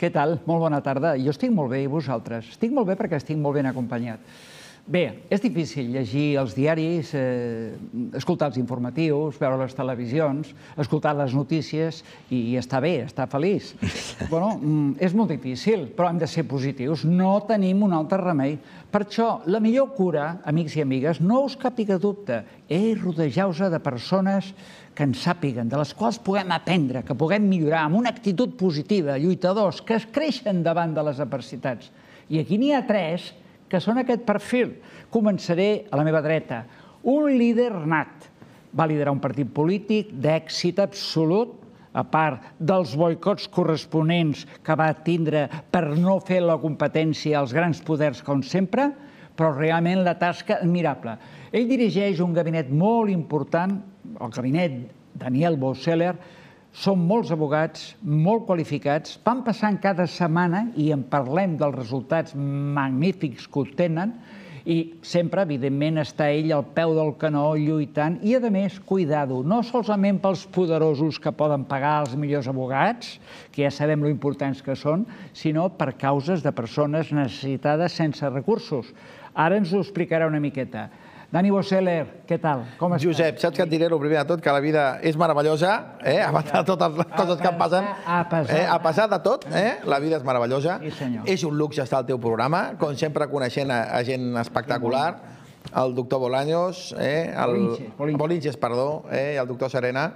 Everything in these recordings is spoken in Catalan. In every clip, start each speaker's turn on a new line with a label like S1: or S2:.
S1: Què tal? Molt bona tarda. Jo estic molt bé, i vosaltres? Estic molt bé perquè estic molt ben acompanyat. Bé, és difícil llegir els diaris, eh, escoltar els informatius, veure les televisions, escoltar les notícies i, estar bé, estar feliç. bueno, mm, és molt difícil, però hem de ser positius. No tenim un altre remei. Per això, la millor cura, amics i amigues, no us càpiga dubte, és rodejar-vos de persones que en sàpiguen, de les quals puguem aprendre, que puguem millorar, amb una actitud positiva, lluitadors, que es creixen davant de les adversitats. I aquí n'hi ha tres que són aquest perfil. Començaré a la meva dreta. Un líder nat. Va liderar un partit polític d'èxit absolut, a part dels boicots corresponents que va tindre per no fer la competència als grans poders, com sempre, però realment la tasca admirable. Ell dirigeix un gabinet molt important, el gabinet Daniel Bosseller, són molts abogats, molt qualificats, van passant cada setmana i en parlem dels resultats magnífics que obtenen i sempre, evidentment, està ell al peu del canó lluitant i, a més, cuidado, no solament pels poderosos que poden pagar els millors abogats, que ja sabem lo importants que són, sinó per causes de persones necessitades sense recursos. Ara ens ho explicarà una miqueta. Dani Bosseler, què tal? Com
S2: estàs? Josep, saps que et diré el primer de tot, que la vida és meravellosa, eh? a passar de totes les coses que em passen,
S1: a pesar, eh? a
S2: pesar de tot, eh? la vida és meravellosa. Sí, senyor. És un luxe estar al teu programa, com sempre coneixent a, a gent espectacular, el doctor Bolaños, eh? el... Bolinches, Bolinches. perdó, eh? i el doctor Serena,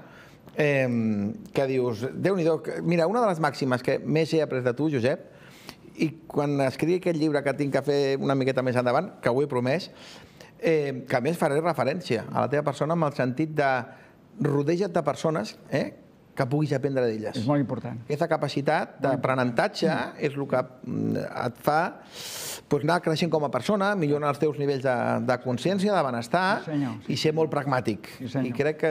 S2: eh, que dius, déu nhi mira, una de les màximes que més he après de tu, Josep, i quan escrigui aquest llibre que tinc que fer una miqueta més endavant, que ho he promès, eh, que a més faré referència a la teva persona amb el sentit de rodeja't de persones eh, que puguis aprendre d'elles. És molt important. Aquesta capacitat d'aprenentatge és el que mm, et fa doncs, anar creixent com a persona, millorar els teus nivells de, de consciència, de benestar sí, senyor, sí. i ser molt pragmàtic. Sí, I crec que,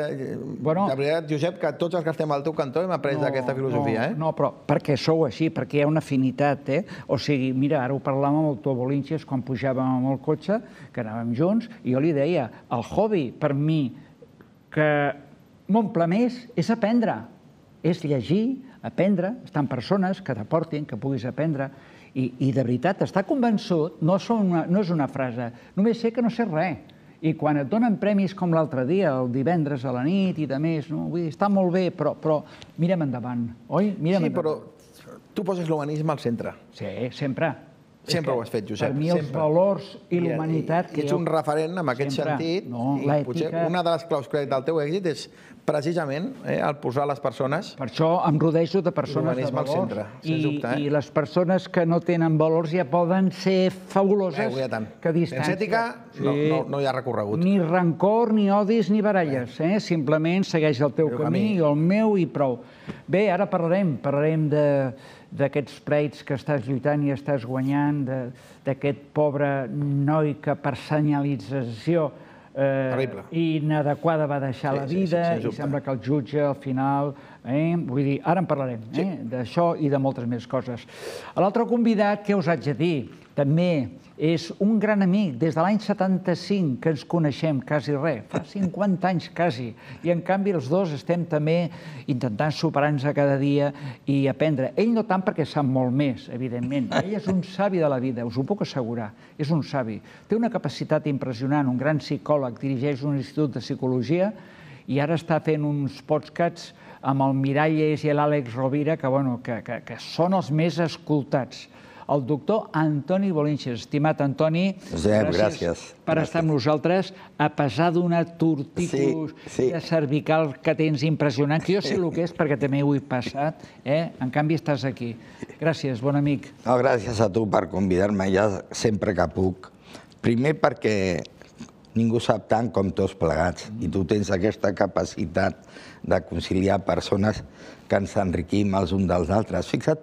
S2: bueno, de veritat, Josep, que tots els que estem al teu cantó hem après no, aquesta filosofia. No, eh?
S1: no, però perquè sou així, perquè hi ha una afinitat. Eh? O sigui, mira, ara ho parlàvem amb el Tua Bolínxies quan pujàvem amb el cotxe, que anàvem junts, i jo li deia, el hobby per mi que m'omple més és aprendre és llegir, aprendre, estan persones que t'aportin, que puguis aprendre, i, i de veritat, estar convençut no, són una, no és una frase, només sé que no sé res, i quan et donen premis com l'altre dia, el divendres a la nit i de més, no? Vull dir, està molt bé, però, però mira'm endavant, oi? Mirem sí, endavant.
S2: però tu poses l'humanisme al centre. Sí, sempre. Sempre ho has fet, Josep. Per mi els sempre. valors i l'humanitat... que Ets un referent en aquest sempre. sentit. No, i potser una de les claus crec del teu èxit és precisament eh, el posar les persones... Per
S1: això em rodejo de persones de valors. centre, i, dubte, eh? I les persones que no tenen valors ja poden ser fabuloses... Eh, tant. Que distància... no, no, no hi ha recorregut. Ni rancor, ni odis, ni baralles. Eh? Simplement segueix el teu camí, camí, o el meu i prou. Bé, ara parlarem, parlarem de d'aquests plets que estàs lluitant i estàs guanyant, d'aquest pobre noi que per senyalització eh, inadequada va deixar sí, la vida sí, sí, i sembla que el jutge al final... Eh, vull dir, ara en parlarem, sí. eh, d'això i de moltes més coses. L'altre convidat, què us haig de dir? també és un gran amic des de l'any 75 que ens coneixem quasi res, fa 50 anys quasi, i en canvi els dos estem també intentant superar-nos cada dia i aprendre. Ell no tant perquè sap molt més, evidentment, ell és un savi de la vida, us ho puc assegurar, és un savi. Té una capacitat impressionant, un gran psicòleg, dirigeix un institut de psicologia i ara està fent uns podcasts amb el Miralles i l'Àlex Rovira, que, bueno, que, que són els més escoltats el doctor Antoni Bolinches. Estimat Antoni, Josep, gràcies, gràcies per gràcies. estar amb nosaltres, a pesar d'una torticulus sí, sí. de cervical que tens impressionant, que jo sé el que és perquè també ho he passat, eh? en canvi estàs aquí. Gràcies, bon amic.
S3: No, gràcies a tu per convidar-me ja sempre que puc. Primer perquè ningú sap tant com tots plegats i tu tens aquesta capacitat de conciliar persones que ens enriquim els uns dels altres. Fixa't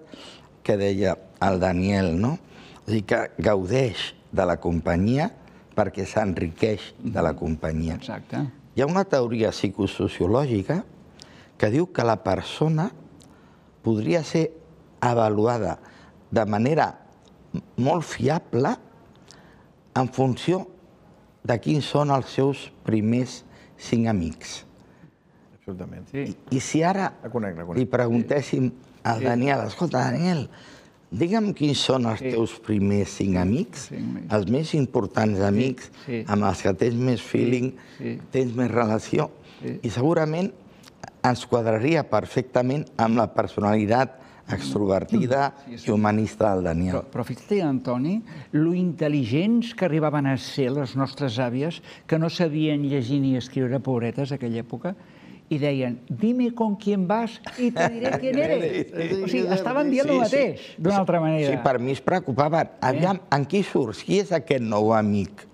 S3: que deia el Daniel, no? a dir, que gaudeix de la companyia perquè s'enriqueix de la mhm. companyia. Exacte. Hi ha una teoria psicosociològica que diu que la persona podria ser avaluada de manera molt fiable en funció de quins són els seus primers cinc amics. Absolutament. Sí. I, I si ara la conec, la conec. li preguntéssim sí. al Daniel, escolta, Daniel, Digue'm quins són els teus primers cinc amics, els més importants amics, amb els que tens més feeling, tens més relació, i segurament ens quadraria perfectament amb la personalitat extrovertida mm. i humanista del Daniel.
S1: Però, fixa fixa't, Antoni, lo intel·ligents que arribaven a ser les nostres àvies, que no sabien llegir ni escriure, pobretes, aquella època, i deien, dime con quién vas i te diré quién eres. o sigui, estaven dient el mateix, d'una altra manera. Sí, per
S3: mi es preocupaven. Aviam, en eh? qui surts? Qui és aquest nou amic?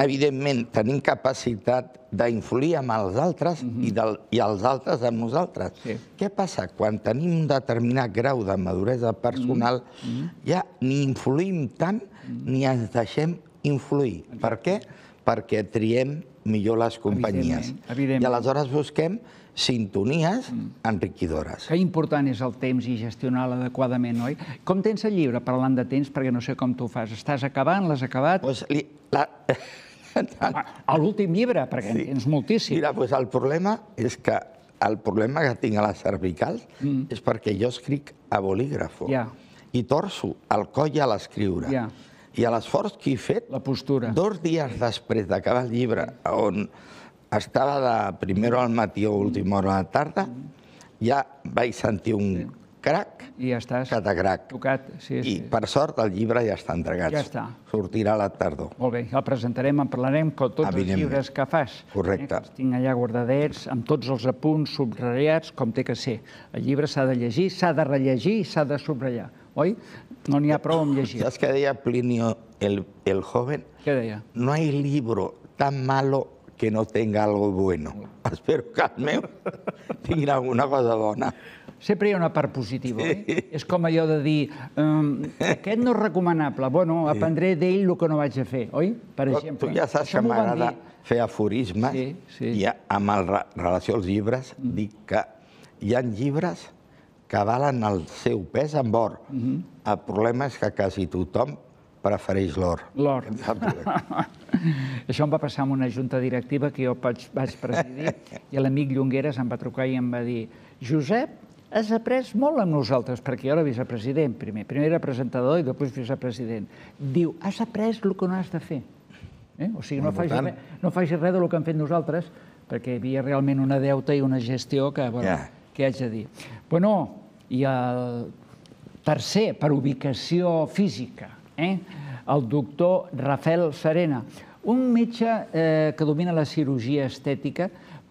S3: evidentment, tenim capacitat d'influir amb els altres mhm. i, del, i els altres amb nosaltres. Què passa? Quan tenim un determinat grau de maduresa personal, mhm, mhm. ja ni influïm tant ni ens deixem influir. Per què? Perquè triem millor les companyies. Evidentment, evidentment. I aleshores busquem sintonies mm. enriquidores.
S1: Que important és el temps i gestionar-lo adequadament, oi? Com tens el llibre, parlant de temps, perquè no sé com tu fas. Estàs acabant, l'has acabat? Pues la...
S3: A l'últim llibre, perquè sí. en tens moltíssim. Mira, pues el problema és que el problema que tinc a les cervicals mm. és perquè jo escric a bolígrafo ja. i torço el coll a l'escriure. Ja i a l'esforç que he fet... La postura. Dos dies després d'acabar el llibre, on estava de primera al matí o última hora a la tarda, mm-hmm. ja vaig sentir un sí. crac, I ja estàs catacrac. Tocat, sí, sí. I, per sort, el llibre ja està entregat. Ja està. Sortirà a la tardor.
S1: Molt bé, el presentarem, en parlarem, com tots els llibres
S3: que fas. Eh? Correcte. Eh,
S1: tinc allà guardadets, amb tots els apunts, subratllats, com té que ser. El llibre s'ha de llegir, s'ha de rellegir i s'ha de subratllar
S3: oi? No n'hi ha prou amb llegir. Saps què deia Plinio el, el joven? Què deia? No hi ha libro tan malo que no tenga algo bueno. Espero que el meu tingui alguna cosa bona. Sempre hi ha una part positiva, sí. És com allò de dir,
S1: um, aquest no és recomanable, bueno, aprendré d'ell el que no vaig a fer, oi? Per exemple. Tu ja saps que m'agrada
S3: fer aforismes sí, sí. i amb el, relació als llibres mm. dic que hi ha llibres que valen el seu pes en or, mm el problema és que quasi tothom prefereix l'or. L'or.
S1: Això em va passar amb una junta directiva que jo vaig, presidir i l'amic Llongueres em va trucar i em va dir Josep, has après molt amb nosaltres, perquè jo era vicepresident primer. Primer era presentador i després vicepresident. Diu, has après el que no has de fer. Eh? O sigui, no facis, re, no facis res del que hem fet nosaltres, perquè hi havia realment una deuta i una gestió que, bueno, yeah. què haig de dir? Bueno, i el tercer, per ubicació física, eh? el doctor Rafael Serena, un metge eh, que domina la cirurgia estètica,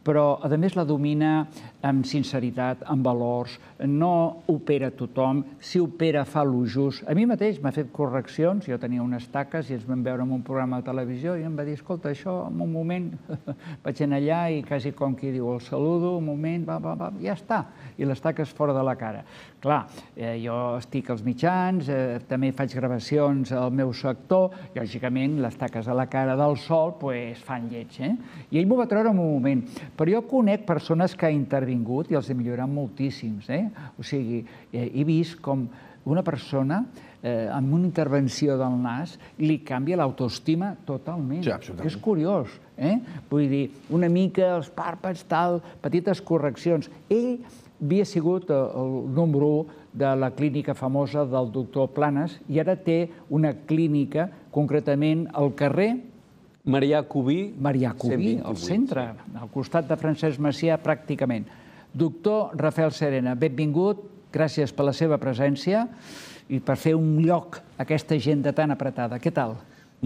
S1: però a més la domina amb sinceritat, amb valors, no opera tothom, si opera fa lo just. A mi mateix m'ha fet correccions, jo tenia unes taques i ens vam veure en un programa de televisió i em va dir, escolta, això en un moment vaig anar allà i quasi com qui diu, el saludo, un moment, va, va, va, ja està, i les taques fora de la cara. Clar, eh, jo estic als mitjans, eh, també faig gravacions al meu sector, lògicament les taques a la cara del sol pues, fan lleig, eh? I ell m'ho va treure en un moment, però jo conec persones que intervenen intervingut i els he millorat moltíssims. Eh? O sigui, eh, he vist com una persona eh, amb una intervenció del nas li canvia l'autoestima totalment. Sí, absolutament. És curiós, eh? Vull dir, una mica els pàrpats, tal, petites correccions. Ell havia sigut eh, el número 1 de la clínica famosa del doctor Planes i ara té una clínica, concretament al carrer Marià Cubí. Marià Cubí, al centre, al costat de Francesc Macià, pràcticament. Doctor Rafael Serena, benvingut, gràcies per la seva presència i per fer un lloc a aquesta agenda tan apretada. Què tal?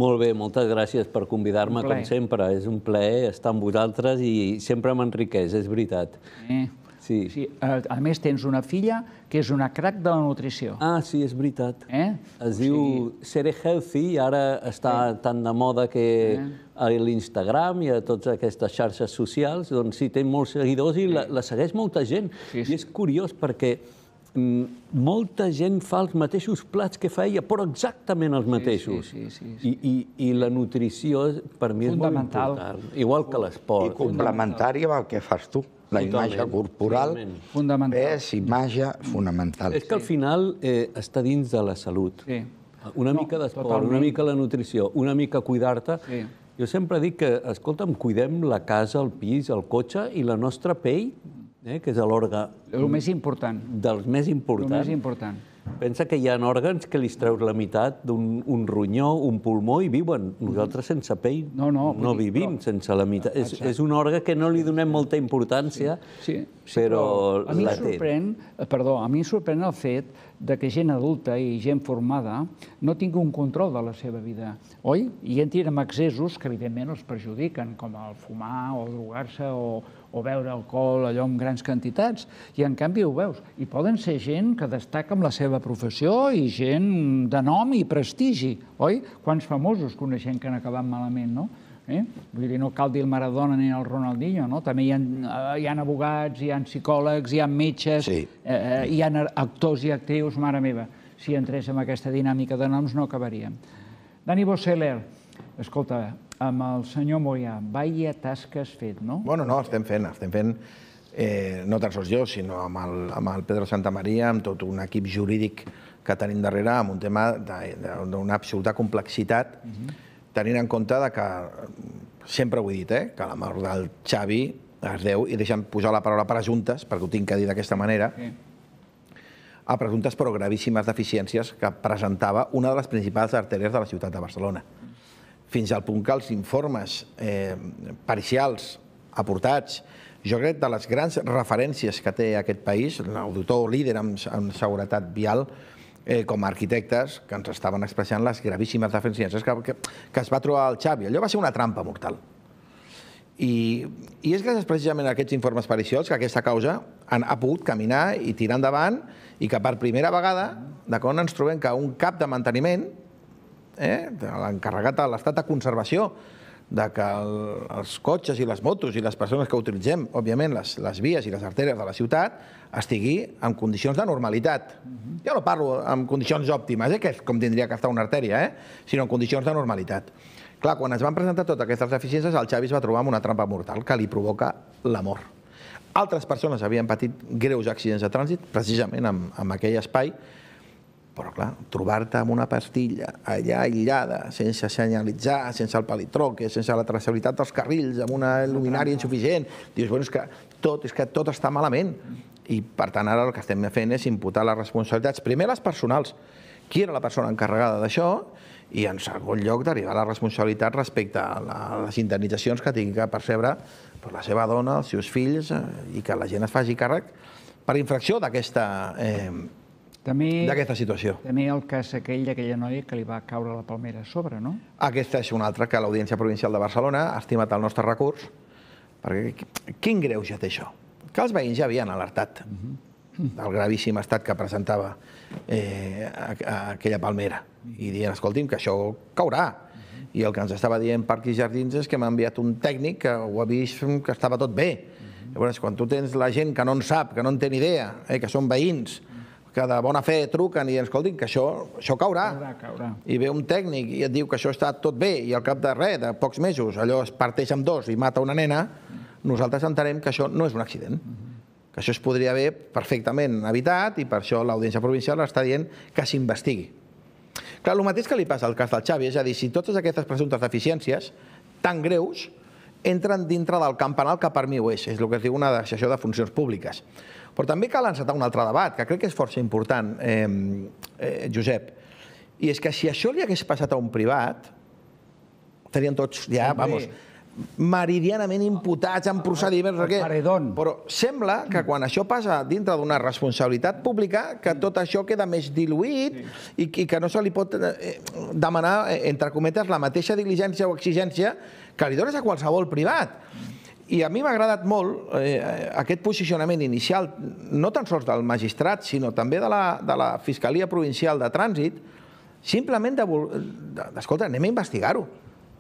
S4: Molt bé, moltes gràcies per convidar-me, com sempre. És un plaer estar amb vosaltres i sempre m'enriqueix, és veritat. Sí. Eh. Sí. sí.
S1: A més, tens una filla que és una crac de la nutrició. Ah, sí, és
S4: veritat. Eh? Es diu sigui... Sere Healthy i ara està eh? tan de moda que eh? a l'Instagram i a totes aquestes xarxes socials, doncs sí, té molts seguidors i eh? la, la segueix molta gent. Sí, sí. I és curiós perquè mm, molta gent fa els mateixos plats que feia, però exactament els mateixos. Sí, sí, sí, sí, sí. I, i, I la nutrició, per mi, és molt important. Igual que l'esport. I complementari amb el que fas tu la imatge corporal
S3: és imatge fonamental.
S4: És que al final eh, està dins de la salut. Sí. Una mica d'esport, una mica la nutrició, una mica cuidar-te. Sí. Jo sempre dic que, escolta'm, cuidem la casa, el pis, el cotxe i la nostra pell, eh, que és l'orga... El més important. Dels més importants. El més important. Pensa que hi ha òrgans que li treus la meitat d'un un ronyó, un pulmó i viuen. Nosaltres sense pell no, no, no vivim però... sense la meitat. és, és un òrgan que no li donem molta importància, sí, sí, sí però, però a mi la sorprèn,
S1: té. Eh, perdó, a mi sorprèn el fet de que gent adulta i gent formada no tingui un control de la seva vida, oi? I entri en excessos que, evidentment, els perjudiquen, com el fumar o drogar-se o, o beure alcohol allò en grans quantitats, i en canvi ho veus. I poden ser gent que destaca amb la seva professió i gent de nom i prestigi, oi? Quants famosos coneixem que han acabat malament, no? Eh? Vull dir, no cal dir el Maradona ni el Ronaldinho, no? També hi ha, eh, hi ha abogats, hi ha psicòlegs, hi ha metges, sí. eh, eh hi ha actors i actrius, mare meva. Si entrés en aquesta dinàmica de noms no acabaríem. Dani Bosseler, escolta, amb el senyor Mollà. Vaya tasca has fet, no?
S2: Bueno, no, estem fent, estem fent eh, no tan sols jo, sinó amb el, amb el Pedro Santa Maria, amb tot un equip jurídic que tenim darrere, amb un tema d'una absoluta complexitat, uh mhm. -huh. tenint en compte de que, sempre ho he dit, eh, que la mort del Xavi es deu, i deixem posar la paraula per presumptes, perquè ho tinc que dir d'aquesta manera, sí. a presumptes però gravíssimes deficiències que presentava una de les principals artèries de la ciutat de Barcelona. Uh fins al punt que els informes eh, parcials aportats, jo crec, de les grans referències que té aquest país, l'auditor líder en, en seguretat vial, eh, com a arquitectes, que ens estaven expressant les gravíssimes deficiències que, que, que es va trobar el Xavi. Allò va ser una trampa mortal. I, I és gràcies precisament a aquests informes pericials que aquesta causa han, ha pogut caminar i tirar endavant i que per primera vegada, d'acord, ens trobem que un cap de manteniment, eh, l'encarregat a l'estat de conservació, de que el, els cotxes i les motos i les persones que utilitzem, òbviament, les, les vies i les artèries de la ciutat, estigui en condicions de normalitat. Uh -huh. Jo no parlo en condicions òptimes, eh, que és com tindria que estar una artèria, eh, sinó en condicions de normalitat. Clar, quan es van presentar totes aquestes deficiències, el Xavi es va trobar amb una trampa mortal que li provoca la mort. Altres persones havien patit greus accidents de trànsit, precisament amb, amb aquell espai, però, clar, trobar-te amb una pastilla allà aïllada, sense senyalitzar, sense el palitroque, sense la traçabilitat dels carrils, amb una luminària insuficient, dius, bueno, és que tot, és que tot està malament. I, per tant, ara el que estem fent és imputar les responsabilitats, primer les personals, qui era la persona encarregada d'això, i en segon lloc derivar la responsabilitat respecte a, la, a les indemnitzacions que tingui que percebre per la seva dona, els seus fills, eh, i que la gent es faci càrrec per infracció d'aquesta eh, també... D'aquesta situació.
S1: També el cas aquell d'aquella noia que li va caure la palmera a sobre, no?
S2: Aquesta és una altra que l'Audiència Provincial de Barcelona ha estimat el nostre recurs, perquè quin greu ja té això? Que els veïns ja havien alertat mhm. del gravíssim estat que presentava eh, aquella palmera. I diuen, escolti'm, que això caurà. Mhm. I el que ens estava dient Parcs i Jardins és que m'ha enviat un tècnic que ho ha vist que estava tot bé. Mhm. Llavors, quan tu tens la gent que no en sap, que no en té ni idea, eh, que són veïns, que de bona fe truquen i ens escoltin que això, això caurà. caurà, caurà. I ve un tècnic i et diu que això està tot bé i al cap de res, de pocs mesos, allò es parteix amb dos i mata una nena, nosaltres entenem que això no és un accident. Uh -huh. Que això es podria haver perfectament evitat i per això l'Audiència Provincial està dient que s'investigui. Clar, el mateix que li passa al cas del Xavi, és a dir, si totes aquestes presumptes deficiències tan greus entren dintre del camp penal que per mi ho és, és el que es diu una deixació de funcions públiques. Però també cal encetar un altre debat, que crec que és força important, eh, Josep. I és que si això li hagués passat a un privat, tenien tots ja, vamos, meridianament imputats en procediments... o què? Però sembla que mm. quan això passa dintre d'una responsabilitat pública, que mm. tot això queda més diluït i, que no se li pot eh, eh, demanar, entre cometes, la mateixa diligència o exigència que li dones a qualsevol privat. Mm. I a mi m'ha agradat molt eh, aquest posicionament inicial, no tan sols del magistrat, sinó també de la, de la Fiscalia Provincial de Trànsit, simplement de... de escolta, anem a investigar-ho.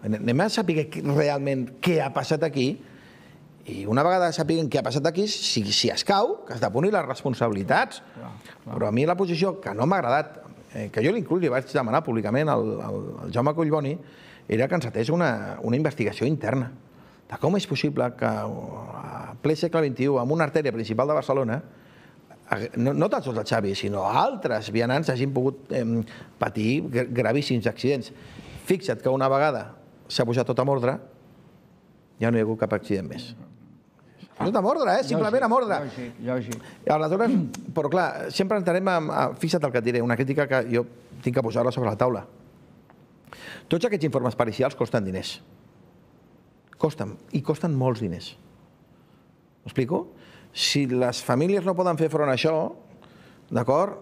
S2: Anem a saber realment què ha passat aquí i una vegada sapiguen què ha passat aquí, si, si escau, que has de punir les responsabilitats. Clar, clar. Però a mi la posició que no m'ha agradat, eh, que jo l'inclús li vaig demanar públicament al, al, al Jaume Collboni, era que encetés una, una investigació interna. Ah, com és possible que a eh, ple segle XXI, amb una artèria principal de Barcelona, no, no tan sols el Xavi, sinó altres vianants hagin pogut eh, patir gravíssims accidents. Fixa't que una vegada s'ha pujat tot a mordre, ja no hi ha hagut cap accident més. No és a mordre, eh? Simplement a mordre. Lògic, lògic. Aleshores, però clar, sempre entenem a, a... Fixa't el que et diré, una crítica que jo tinc que posar-la sobre la taula. Tots aquests informes pericials costen diners. Costen, i costen molts diners. M'explico? Si les famílies no poden fer front a això, d'acord,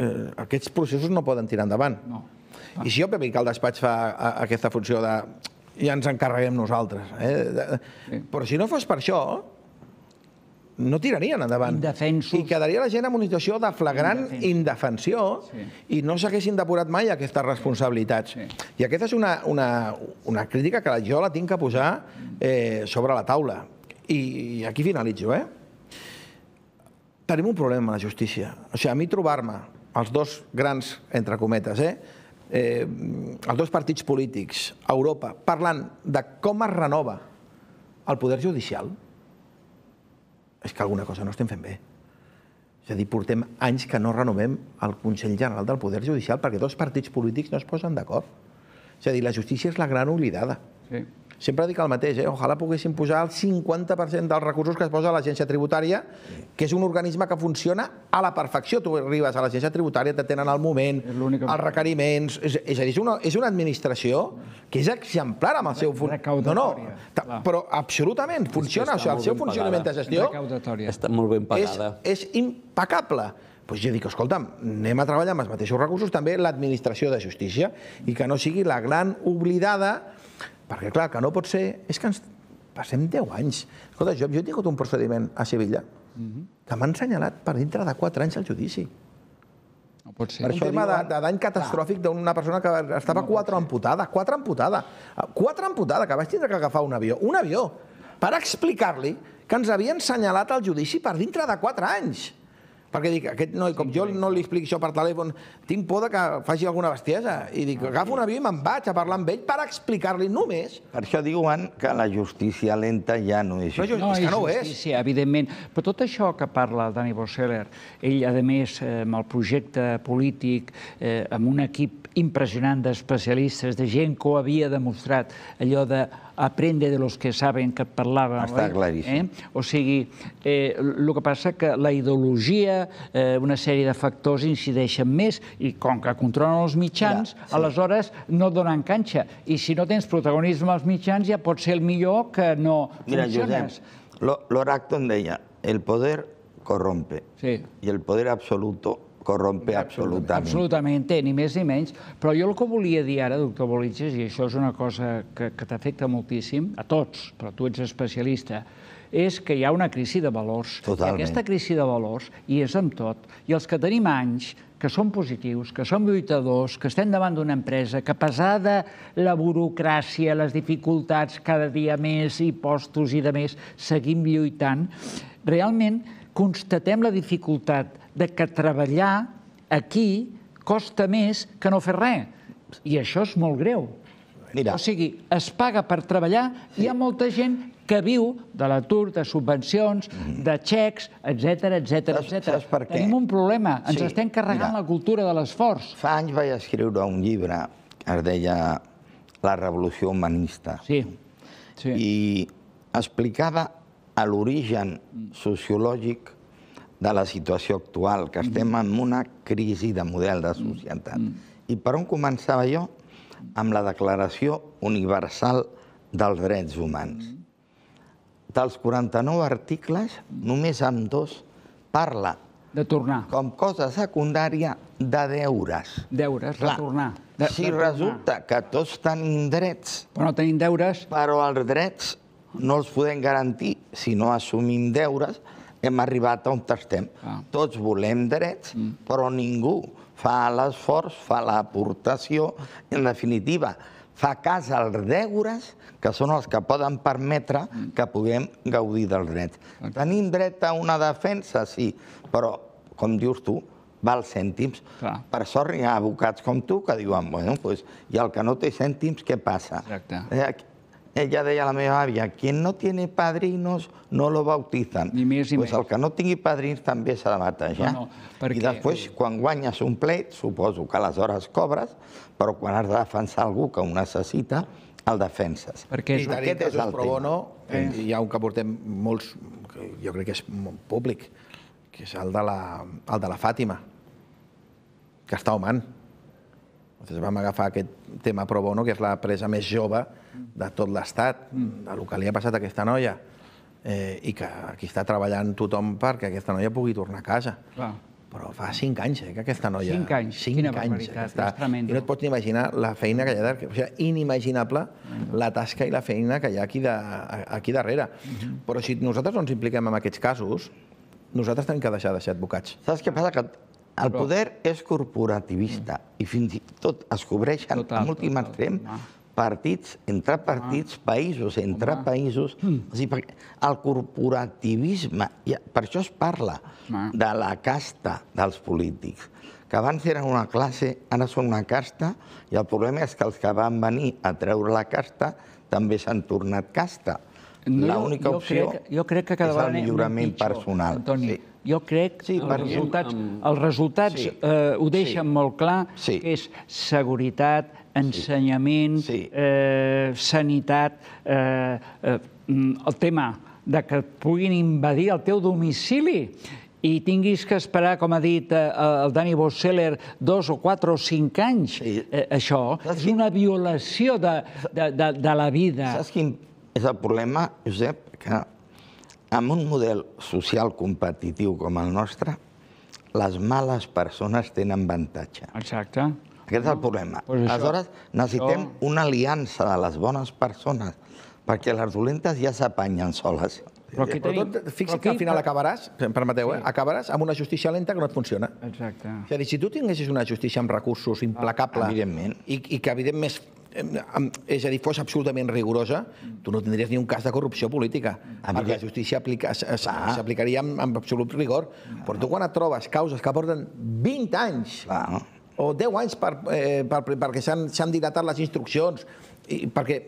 S2: eh, aquests processos no poden tirar endavant. No. Ah. I si jo, Pepi, que el despatx fa a, a aquesta funció de ja ens encarreguem nosaltres. Eh? De, sí. Però si no fos per això, no tirarien endavant. Indefensos. I quedaria la gent en una situació de flagrant Indefensos. indefensió sí. i no s'haguessin depurat mai aquestes responsabilitats. Sí. I aquesta és una, una, una crítica que jo la tinc que posar eh, sobre la taula. I, I aquí finalitzo, eh? Tenim un problema a la justícia. O sigui, a mi trobar-me els dos grans, entre cometes, eh? eh, els dos partits polítics a Europa parlant de com es renova el poder judicial, és que alguna cosa no estem fent bé. És a dir, portem anys que no renovem el Consell General del Poder Judicial perquè dos partits polítics no es posen d'acord. És a dir, la justícia és la gran oblidada. Sí sempre dic el mateix, eh? ojalà poguéssim posar el 50% dels recursos que es posa a l'agència tributària, que és un organisme que funciona a la perfecció. Tu arribes a l'agència tributària, t'atenen al moment, els requeriments... És, és a dir, és una, és una administració que és exemplar amb el seu... Fun... No, no, però absolutament funciona, o el seu funcionament de gestió... Està molt ben pagada. És, és impecable doncs jo dic, escolta'm, anem a treballar amb els mateixos recursos també l'administració de justícia i que no sigui la gran oblidada perquè, clar, que no pot ser... És que ens passem 10 anys. Escolta, jo, jo he tingut un procediment a Sevilla mhm. que m'han senyalat per dintre de 4 anys al judici. No pot ser. Per un tema diuen... de, ah, de dany catastròfic ah. d'una persona que estava no quatre amputada, quatre amputada, quatre amputada, que vaig tindre que agafar un avió, un avió, per explicar-li que ens havien senyalat al judici per dintre de 4 anys. Perquè dic, aquest noi, com jo no li explico això per telèfon, tinc por que faci alguna bestiesa. I dic, ah, agafo un avió i me'n vaig a parlar amb ell per explicar-li només.
S3: Per això diuen que la justícia lenta ja no és justícia. No, és que no ho és. Sí, evidentment. Però tot
S1: això que parla Dani Bosseller, ell, a més, eh, amb el projecte polític, eh, amb un equip impressionant d'especialistes, de gent que ho havia demostrat, allò de aprendre de los que saben que parlava. Està claríssim. Eh? O sigui, eh, el que passa que la ideologia, eh, una sèrie de factors incideixen més i com que controlen els mitjans, aleshores no donen canxa. I si no tens protagonisme als mitjans ja pot ser el millor que no funciones.
S3: Mira, Josep, l'Oracton deia, el poder corrompe sí. i el poder absoluto corrompe absolutament.
S1: Absolutament, ni més ni menys. Però jo el que volia dir ara, doctor Bolitges, i això és una cosa que, que t'afecta moltíssim, a tots, però tu ets especialista, és que hi ha una crisi de valors. Totalment. I aquesta crisi de valors hi és amb tot. I els que tenim anys, que som positius, que som lluitadors, que estem davant d'una empresa que, pesada la burocràcia, les dificultats, cada dia més, i postos i de més, seguim lluitant, realment constatem la dificultat de que treballar aquí costa més que no fer res. I això és molt greu. Mira. O sigui, es paga per treballar, i hi ha molta gent que viu de l'atur, de subvencions, mhm. de xecs, etc etc etc. Tenim un problema, ens sí. estem carregant
S3: Mira. la cultura de l'esforç. Fa anys vaig escriure un llibre que es deia La revolució humanista. Sí. sí. I explicava l'origen sociològic de la situació actual, que estem mm-hmm. en una crisi de model de societat. Mm-hmm. I per on començava jo? Amb la Declaració Universal dels Drets Humans. Mm-hmm. Dels 49 articles, només amb dos parla de tornar. Com cosa secundària de deures. Deures, de tornar. si resulta que tots tenim drets... Però no tenim deures... Però els drets no els podem garantir si no assumim deures, hem arribat on estem. Ah. Tots volem drets, mm. però ningú fa l'esforç, fa l'aportació, en definitiva, fa cas als deures, que són els que poden permetre mm. que puguem gaudir dels drets. Tenim dret a una defensa, sí, però, com dius tu, val cèntims. Per sort hi ha advocats com tu que diuen, bueno, i el que no té cèntims, què passa? Exacte. Eh, ella deia a la meva àvia, qui no tiene padrinos no lo bautizan. Ni més ni pues el que no tingui padrins també s'ha de batejar. No, no, perquè... I després, quan guanyes un plet, suposo que aleshores cobres, però quan has de defensar algú que ho necessita, el defenses. Perquè és... I aquest és el pro bono, eh? hi ha un que portem molts, que jo crec que és públic,
S2: que és el de la, el de la Fàtima, que està humant. Llavors vam agafar aquest tema pro bono, que és la presa més jove de tot l'Estat, de mm. lo que li ha passat a aquesta noia, eh, i que aquí està treballant tothom perquè aquesta noia pugui tornar a casa. Clar. Però fa cinc anys eh, que aquesta noia... Cinc anys, cinc quina anys, està... és tremendo. I no et pots ni imaginar la feina que hi ha darrere. O sigui, inimaginable la tasca i la feina que hi ha aquí, de, aquí darrere. Mhm. Però si nosaltres no ens impliquem en aquests casos,
S3: nosaltres hem que deixar de ser advocats. Saps què passa? Que el poder és corporativista i fins i tot es cobreix en l'últim extrem ah partits, entre partits, ah. països, entre països... Hmm. O sigui, el corporativisme... Ja, per això es parla ah. de la casta dels polítics, que abans eren una classe, ara són una casta, i el problema és que els que van venir a treure la casta també s'han tornat casta. L'única opció jo crec que és el millorament personal.
S1: Jo crec que sí, els, resultats, els resultats eh, ho deixen molt clar, que és seguretat, ensenyament, sí. Eh, sanitat, eh, eh, mm, el tema de que puguin invadir el teu domicili i tinguis que esperar, com ha dit eh, el Dani Bosseller, dos o quatre o cinc anys, sí. eh, això Saps és una violació de, de, de, de la vida. Saps
S3: quin és el problema, Josep? Que amb un model social competitiu com el nostre, les males persones tenen avantatge. Exacte. Aquest és el problema. Pues això, Aleshores, necessitem això... una aliança de les bones persones, perquè les dolentes ja s'apanyen soles. Però aquí tenim... Però tot, fixi't però aquí... que al final acabaràs, permeteu, eh, sí. eh? acabaràs
S2: amb una justícia lenta que no et funciona. Exacte. És a dir, si tu tinguessis una justícia amb recursos implacable... Ah, evidentment. I, I que, evidentment, és a dir, fos absolutament rigorosa, tu no tindries ni un cas de corrupció política. A mi la justícia s'aplicaria amb, amb absolut rigor. Però tu quan et trobes causes que porten 20 anys o 10 anys per, eh, per, perquè s'han dilatat les instruccions, i, perquè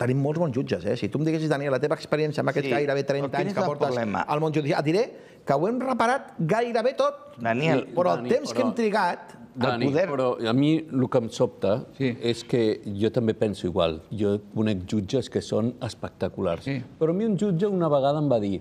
S2: tenim molts bons jutges, eh? Si tu em diguessis, Daniel, la teva experiència amb aquests sí. gairebé 30 anys que portes problema? al món judicial, et diré que ho hem reparat gairebé tot. Daniel, sí, però el temps però... que hem trigat... Dani, poder... però
S4: a mi el que em sobta sí. és que jo també penso igual. Jo conec jutges que són espectaculars. Sí. Però a mi un jutge una vegada em va dir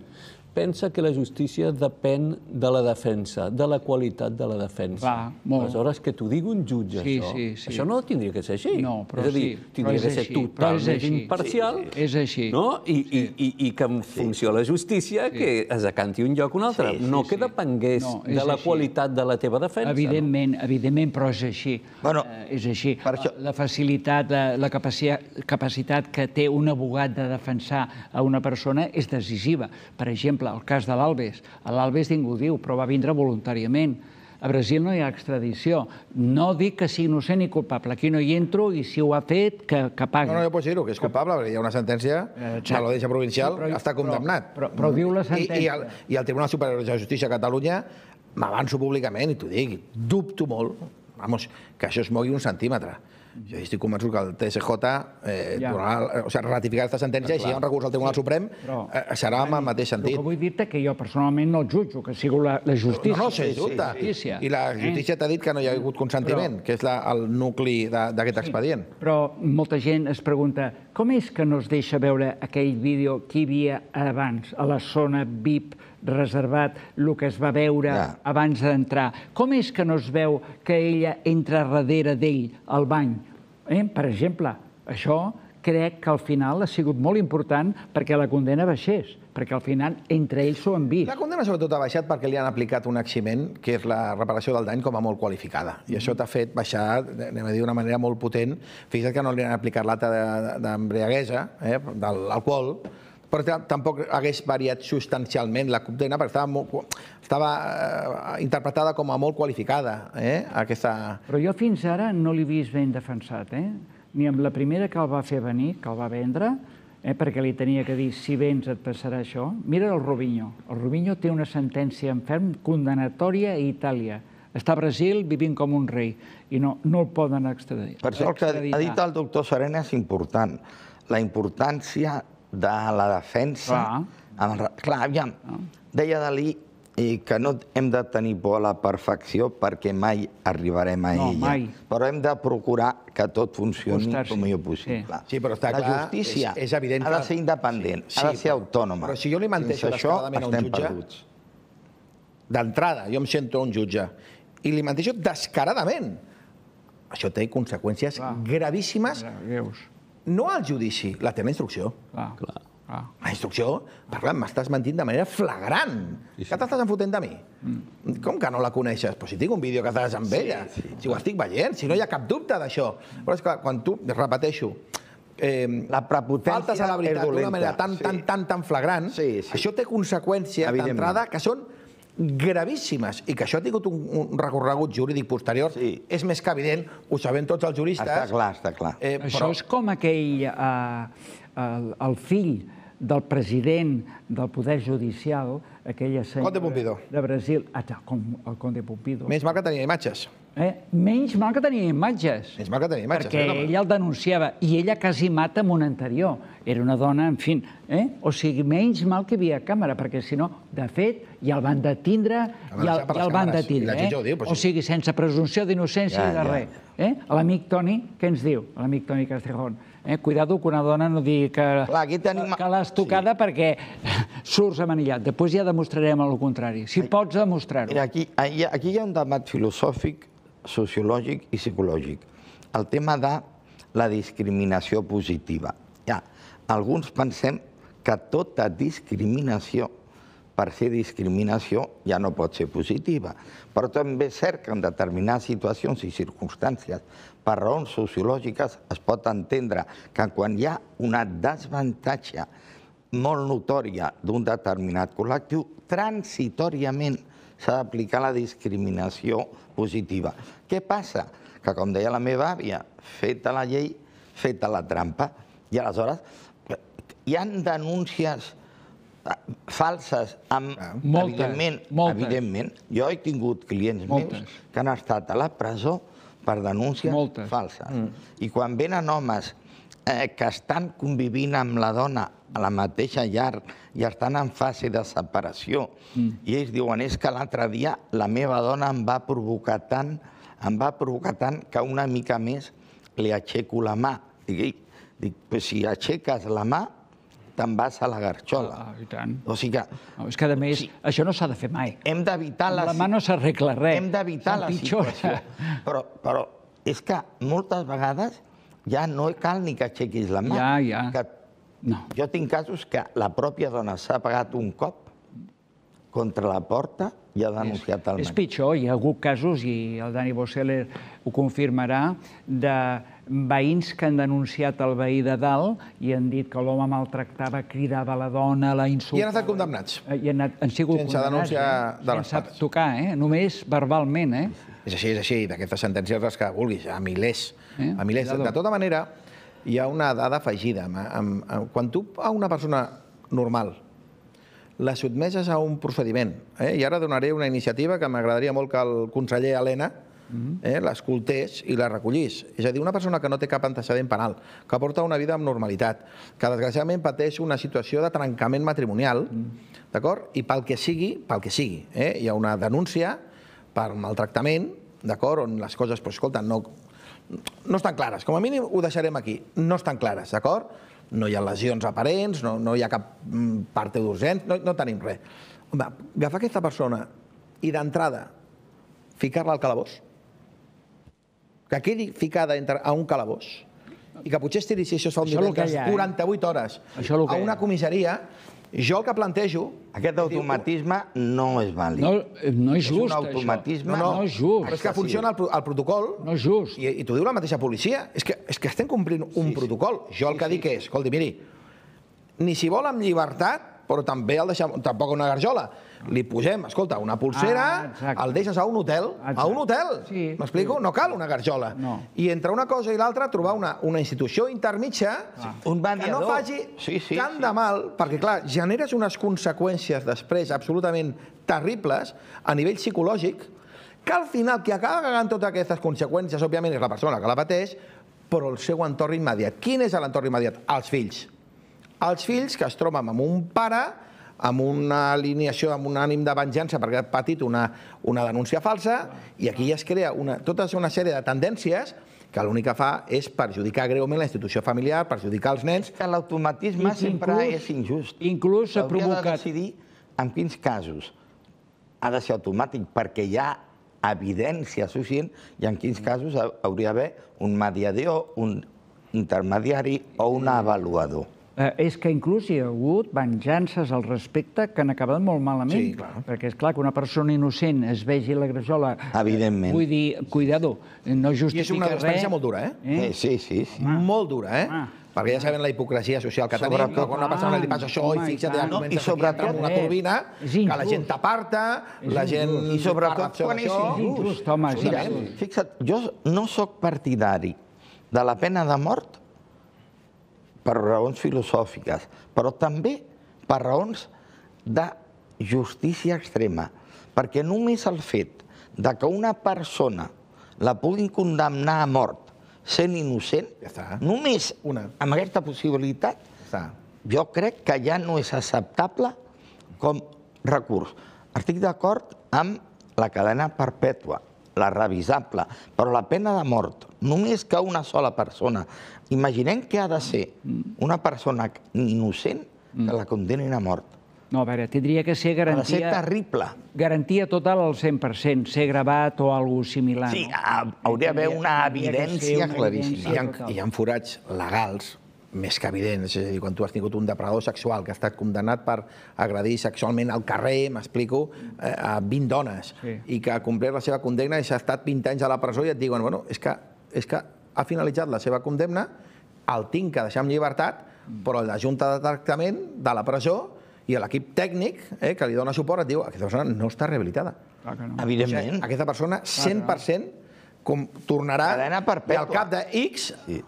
S4: pensa que la justícia depèn de la defensa, de la qualitat de la defensa. Clar, molt. Aleshores, que t'ho digui un jutge, això. Sí, sí. Això no tindria que ser així. No, però és a dir, tindria que ser totalment imparcial. és així. No? I, i, i, I que en funció de la justícia que es decanti un lloc o un altre. no que depengués de la qualitat de la teva defensa. Evidentment,
S1: evidentment, però és així. Bueno, eh, és així. La facilitat, la, capacitat, capacitat que té un abogat de defensar a una persona és decisiva. Per exemple, exemple, el cas de l'Albes. A l'Albes ningú diu, però va vindre voluntàriament. A Brasil no hi ha extradició. No dic que sigui innocent ni culpable. Aquí no hi entro i si ho ha fet, que, que pagui. No, no, jo
S2: pots dir-ho, que és culpable, perquè hi ha una sentència eh, Exacte. lo deixa Provincial, sí, però, està condemnat. Però, però, però diu la sentència. I, i, el, I el Tribunal Superior de Justícia de Catalunya, m'avanço públicament i t'ho dic, dubto molt, vamos, que això es mogui un centímetre jo estic convençut que el TSJ eh, ja. tornarà, eh, o sigui, ratificarà
S1: aquesta sentència i si hi ha un recurs al Tribunal sí, Suprem
S2: però, eh, eh serà en el mateix sentit.
S1: El que vull dir-te que jo personalment no jutjo, que sigui la, la justícia. No, no, sí, sí, dubte.
S2: Sí, sí, I la justícia t'ha dit que no hi ha hagut consentiment, però, que és la, el nucli d'aquest sí, expedient.
S1: Però molta gent es pregunta com és que no es deixa veure aquell vídeo que hi havia abans a la zona VIP reservat el que es va veure ja. abans d'entrar. Com és que no es veu que ella entra darrere d'ell al bany? Eh? Per exemple, això crec que al final ha sigut molt important perquè la condena baixés, perquè al final entre ells s'ho han vist.
S2: La condena sobretot ha baixat perquè li han aplicat un eximent, que és la reparació del dany com a molt qualificada. I això t'ha fet baixar, anem a dir, d'una manera molt potent. Fixa't que no li han aplicat l'ata d'embriaguesa, eh, de l'alcohol, però tampoc hagués variat substancialment la condena perquè estava, molt, estava eh, interpretada com a molt qualificada, eh, aquesta...
S1: Però jo fins ara no l'he vist ben defensat, eh? ni amb la primera que el va fer venir, que el va vendre, eh, perquè li tenia que dir, si vens et passarà això. Mira el Rubinho. El Rubinho té una sentència en ferm condenatòria a Itàlia. Està a Brasil vivint com un rei i no, no el poden extradir. Per això el que ha dit
S3: el doctor Serena és important. La importància de la defensa... Clar, clar aviam, ah. deia Dalí i eh, que no hem de tenir por a la perfecció perquè mai arribarem a no, ella. Mai. Però hem de procurar que tot funcioni com millor possible. Sí. sí, però està la clar, justícia és, és evident ha de ser independent, sí, sí, ha de ser autònoma. Però, si jo li menteixo descaradament a un jutge, perduts.
S2: d'entrada, jo em sento un jutge, i li menteixo descaradament, això té conseqüències clar. gravíssimes no al judici, la teva instrucció. Clar. Clar. Ah. La instrucció, parla, m'estàs mentint de manera flagrant. Sí, sí. Que t'estàs enfotent de mi? Mm. Com que no la coneixes? Però si tinc un vídeo que estàs amb sí, ella, sí, si ho estic veient, si no hi ha cap dubte d'això. Però és clar, quan tu, repeteixo, eh, la prepotència faltes a la veritat d'una manera tan, sí. tan, tan, tan flagrant, sí, sí. això té conseqüències d'entrada que són gravíssimes i que això ha tingut un, recorregut jurídic posterior sí. és més que evident, ho sabem tots els juristes. Està clar, està clar. Eh, però... Això
S1: és com aquell, eh, el, el fill del president del Poder Judicial, aquella senyora... De Brasil, ah, com el Conde Pompidou. Menys mal
S2: que tenia imatges.
S1: Eh? Menys mal que tenia imatges. Menys mal que tenia imatges. Perquè eh, ella el denunciava i ella quasi mata amb un anterior. Era una dona, en fi... Eh? O sigui, menys mal que hi havia càmera, perquè si no... De fet, i el van detindre i el, van detindre. Eh? O sigui, sense presumpció d'innocència i de res. Eh? L'amic Toni, què ens diu? L'amic Toni Castrejón. Eh? Cuidado que una dona no digui que, que l'has tocada perquè surts amanillat. Després ja demostrarem el contrari,
S3: si pots demostrar-ho. Aquí, ah, aquí hi ha un debat filosòfic, sociològic i psicològic. El tema de la discriminació positiva. Ja, alguns pensem que tota discriminació per ser discriminació ja no pot ser positiva. Però també és cert que en determinades situacions i circumstàncies, per raons sociològiques, es pot entendre que quan hi ha una desavantatge molt notòria d'un determinat col·lectiu, transitòriament s'ha d'aplicar la discriminació positiva. Què passa? Que, com deia la meva àvia, feta la llei, feta la trampa. I aleshores hi han denúncies Ah, falses, amb, ah. moltes, evidentment, moltes. evidentment, jo he tingut clients moltes. meus que han estat a la presó per denúncies moltes. falses. Mm. I quan venen homes eh, que estan convivint amb la dona a la mateixa llar i estan en fase de separació mm. i ells diuen, és que l'altre dia la meva dona em va provocar tant, em va provocar tant que una mica més li aixeco la mà. Dic, dic pues si aixeques la mà, te'n vas a la garxola. Ah, ah, i tant. O sigui que... No, és que, a més, sí. això no s'ha de fer mai. Hem d'evitar la... La mà no s'arregla res. Hem d'evitar la situació. Però, però és que moltes vegades ja no cal ni que aixequis la mà. Ja, ja. Que... No. Jo tinc casos que la pròpia dona s'ha pagat un cop contra la porta i ha denunciat el marit. És
S1: pitjor, hi ha hagut casos, i el Dani Bosseler ho confirmarà, de veïns que han denunciat el veí de dalt i han dit que l'home maltractava, cridava la dona, la insultava... I han estat condemnats. Eh, I han, han sigut Sense condemnats. Sense denúncia eh? de l'estat. Sense tocar, eh? només verbalment. Eh? És així, és així. D'aquestes sentències les que vulguis,
S2: a milers. Eh? A milers. De tota manera, hi ha una dada afegida. Quan tu a una persona normal la sotmeses a un procediment, eh? i ara donaré una iniciativa que m'agradaria molt que el conseller Helena, Mhm. eh, l'escoltés i la recollís. És a dir, una persona que no té cap antecedent penal, que porta una vida amb normalitat, que desgraciadament pateix una situació de trencament matrimonial, mm. d'acord? I pel que sigui, pel que sigui, eh? hi ha una denúncia per maltractament, d'acord? On les coses, però escolta, no, no estan clares. Com a mínim ho deixarem aquí. No estan clares, d'acord? No hi ha lesions aparents, no, no hi ha cap mm, part d'urgent, no, no tenim res. Home, agafar aquesta persona i d'entrada ficar-la al calabós, que quedi ficada entre, a un calabós i que potser estigui, si això es fa un això divendres, ha, eh? 48 hores això a una comissaria, jo el que plantejo... Aquest automatisme no és vàlid. No, eh, no és just, això. És un automatisme... Això. No, no, no és just. Però és que funciona el, el protocol... No és just. I, i t'ho diu la mateixa policia. És que, és que estem complint un sí, protocol. Jo el que sí. dic és, escolti, miri, ni si vol amb llibertat, però també el deixem, tampoc una garjola li posem, escolta, una pulsera, ah, el deixes a un hotel, exacte. a un hotel, sí, m'explico? Sí. No cal una garjola. No. I entre una cosa i l'altra trobar una, una institució intermitja ah. un que no faci sí, sí, tant sí. de mal, perquè, clar, generes unes conseqüències després absolutament terribles a nivell psicològic que al final qui acaba cagant totes aquestes conseqüències, òbviament, és la persona que la pateix, però el seu entorn immediat. Quin és l'entorn immediat? Els fills. Els fills que es troben amb un pare amb una alineació, amb un ànim de venjança perquè ha patit una, una denúncia falsa i aquí ja es crea una, tota una sèrie de tendències que l'únic que fa és perjudicar greument la institució familiar, perjudicar els nens... Que l'automatisme sempre és
S3: injust. Inclús s'ha provocat... de decidir en quins casos ha de ser automàtic perquè hi ha evidència suficient i en quins casos hauria d'haver un mediador, un intermediari o un avaluador.
S1: Eh, és que inclús hi ha hagut venjances al respecte que han acabat molt malament. Sí, clar. Perquè és clar que una persona innocent es vegi la grejola... Eh,
S3: Evidentment. vull dir,
S1: cuidado, no justifica res... I és una despència molt dura,
S2: eh? eh? eh? sí, sí, sí. Molt dura, eh? Perquè ja sabem la hipocresia social que tenim, Sobretot, quan una persona li passa això i fixa't, ja no, i sobretot, amb una turbina, que la gent
S3: t'aparta, la gent... I sobretot quan és injust, home. Mira, fixa't, jo no sóc partidari de la pena de mort per raons filosòfiques, però també per raons de justícia extrema, perquè només el fet de que una persona la puguin condemnar a mort sent innocent, ja només una. amb aquesta possibilitat, ja jo crec que ja no és acceptable com recurs. Estic d'acord amb la cadena perpètua, la revisable, però la pena de mort, només que una sola persona Imaginem que ha de ser mm. una persona innocent que mm. la condenin a mort. No, a veure, tindria que ser garantia... Ha de ser terrible.
S1: Garantia total al 100%, ser gravat o alguna cosa similar. Sí, ah,
S3: hauria d'haver una
S2: evidència claríssima. Hi ha, forats legals més que evidents, és a dir, quan tu has tingut un depredador sexual que ha estat condemnat per agredir sexualment al carrer, m'explico, eh, a 20 dones, i que ha complert la seva condemna i s'ha estat 20 anys a la presó i et diuen, bueno, és que, és que ha finalitzat la seva condemna, el tinc que deixar en llibertat, però la Junta de Tractament de la presó i l'equip tècnic eh, que li dona suport et diu aquesta persona no està rehabilitada. no. Evidentment. aquesta persona 100% com tornarà i al cap de X sí.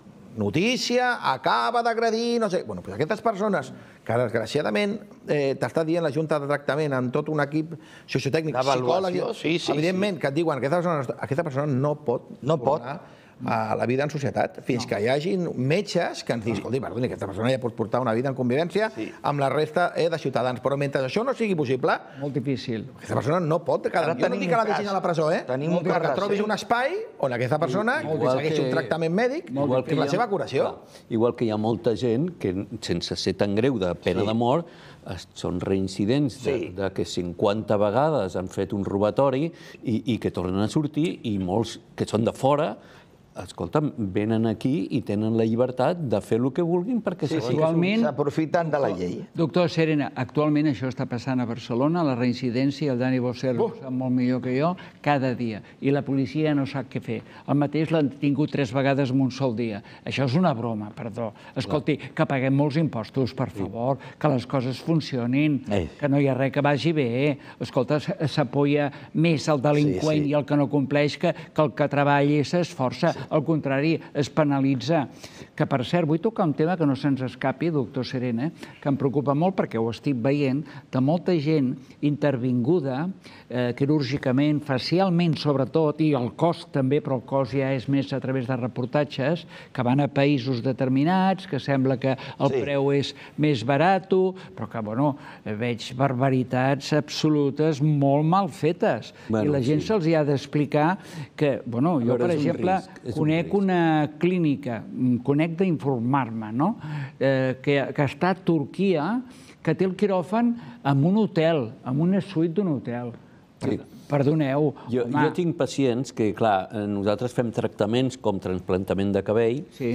S2: notícia, acaba d'agredir, no sé... Bueno, doncs aquestes persones que desgraciadament eh, t'està dient la Junta de Tractament amb tot un equip sociotècnic, psicòleg... Sí, sí, evidentment, sí. que et diuen que aquesta persona, aquesta persona no pot no tornar pot a la vida en societat, fins no. que hi hagin metges que ens diguin, escolti, perdoni, aquesta persona ja pot portar una vida en convivència sí. amb la resta eh, de ciutadans, però mentre això no sigui possible... Molt difícil. Aquesta persona no pot quedar... Jo no dic que la deixin a la presó, eh? Tenim un cas, que trobis un espai on aquesta persona segueixi que... un tractament mèdic igual que la seva curació.
S4: Clar. Igual que hi ha molta gent que, sense ser tan greu de pena sí. de mort, són reincidents de, de que 50 vegades han fet un robatori i, i que tornen a sortir i molts que són de fora escolta'm, venen aquí i tenen la llibertat de fer el que vulguin perquè s'aprofiten de la llei.
S1: Doctor Serena, actualment això està passant a Barcelona, la reincidència, el Dani Bosser ho oh! sap molt millor que jo, cada dia, i la policia no sap què fer. El mateix l'han tingut tres vegades en un sol dia. Això és una broma, perdó. Escolti, que paguem molts impostos, per favor, que les coses funcionin, eh. que no hi ha res que vagi bé. Escolta, s'apoya més el delinqüent i el que no compleix que, el que treballi s'esforça. Al contrari, es penalitza. Que, per cert, vull tocar un tema que no se'ns escapi, doctor Serena, que em preocupa molt perquè ho estic veient, de molta gent intervinguda eh, quirúrgicament, facialment sobretot, i el cos també, però el cos ja és més a través de reportatges, que van a països determinats, que sembla que el sí. preu és més barat, però que, bueno, veig barbaritats absolutes molt mal fetes. Bueno, I la gent sí. se'ls ha d'explicar que, bueno, jo, per exemple, conec un una clínica, mm, conec d'informar-me, no? eh, que, que està a Turquia, que té el quiròfan en un hotel, en una suite d'un hotel.
S4: Sí. Perdoneu. Jo, home. jo tinc pacients que, clar, eh, nosaltres fem tractaments com trasplantament de cabell, sí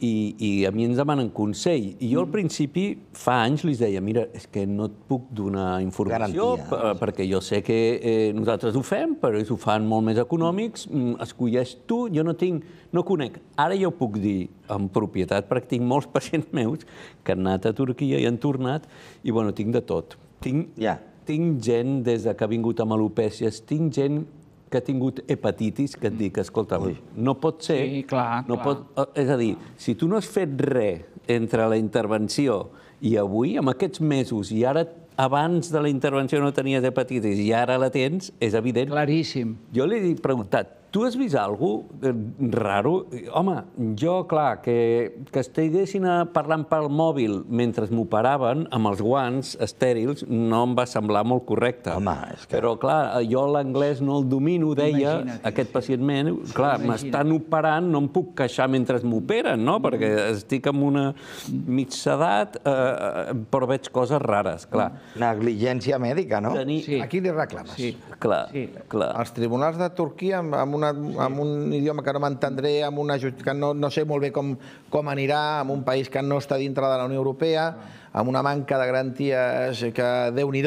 S4: i, i a mi ens demanen consell. I jo al mm. principi, fa anys, li deia, mira, és que no et puc donar informació Garantia, eh? perquè jo sé que eh, nosaltres ho fem, però ells ho fan molt més econòmics, mm, es colleix tu, jo no tinc, no conec. Ara jo puc dir amb propietat, perquè tinc molts pacients meus que han anat a Turquia i han tornat, i bueno, tinc de tot. Tinc, yeah. tinc gent des de que ha vingut amb alopècies, tinc gent que ha tingut hepatitis, que et dic, mm. escolta, no pot ser... Sí, clar, no clar. Pot, eh, és a dir, si tu no has fet res entre la intervenció i avui, amb aquests mesos, i ara abans de la intervenció no tenies hepatitis i ara la tens, és evident... Claríssim. Jo li he preguntat, Tu has vist algú eh, raro? Home, jo, clar, que, que estiguessin parlant pel mòbil mentre m'operaven, amb els guants estèrils, no em va semblar molt correcte. Home, és que... Però, clar, jo l'anglès no el domino, deia Imagina't. aquest pacient meu. Sí, clar, m'estan operant, no em puc queixar mentre m'operen, no? Mm. Perquè estic amb una mitja edat, eh, eh però veig coses rares, clar. Mm.
S3: Negligència mèdica, no? Tenir... Sí. Aquí li reclames.
S4: Sí.
S2: Clar, sí. clar. Els tribunals de Turquia, amb amb un idioma que no m'entendré, amb una que no, no sé molt bé com, com anirà, amb un país que no està dintre de la Unió Europea, amb una manca de garanties que déu nhi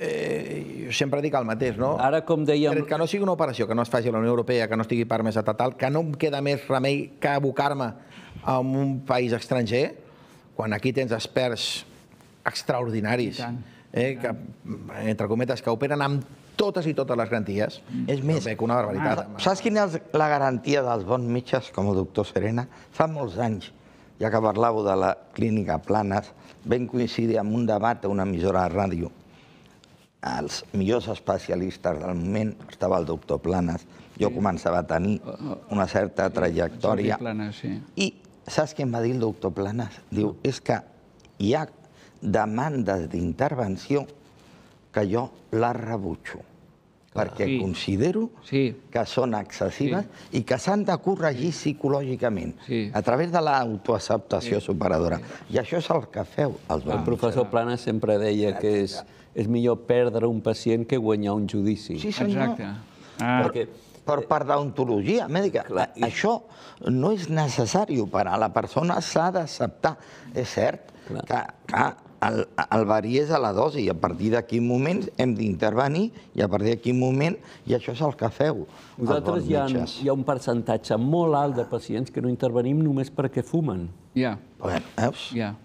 S2: eh, jo sempre dic el mateix, no? Ara, com dèiem... que no sigui una operació que no es faci a la Unió Europea, que no estigui part més estatal, que no em queda més remei que abocar-me a un país estranger, quan aquí tens experts extraordinaris, eh, que, entre cometes, que operen amb totes i totes les garanties. Mm. És més... una
S3: barbaritat. Saps quina és la garantia dels bons metges, com el doctor Serena? Fa molts anys, ja que parlàveu de la clínica Planes, vam coincidir amb un debat a una emissora de ràdio. Els millors especialistes del moment estava el doctor Planes. Jo començava a tenir oh, oh, oh. una certa trajectòria. I saps què em va dir el doctor Planes? Diu, és que hi ha demandes d'intervenció que jo la rebutjo perquè sí. considero sí. que són excessives sí. i que s'han de corregir psicològicament sí. a través de l'autoacceptació sí. superadora. Sí. I això és el que
S4: feu els bancs. El professor Plana sempre deia que és, és millor perdre un pacient que guanyar un judici. Sí, senyor. Exacte. Ah. Perquè per part eh, d'ontologia mèdica. Clar, i... Això
S3: no és necessari per a La persona s'ha d'acceptar. És cert clar. que, el, verí és a la dosi i a partir de quin moment hem d'intervenir
S4: i a partir de quin moment, i això és el que feu. Nosaltres hi ha, hi ha un percentatge molt alt de pacients que no intervenim només perquè fumen. Ja.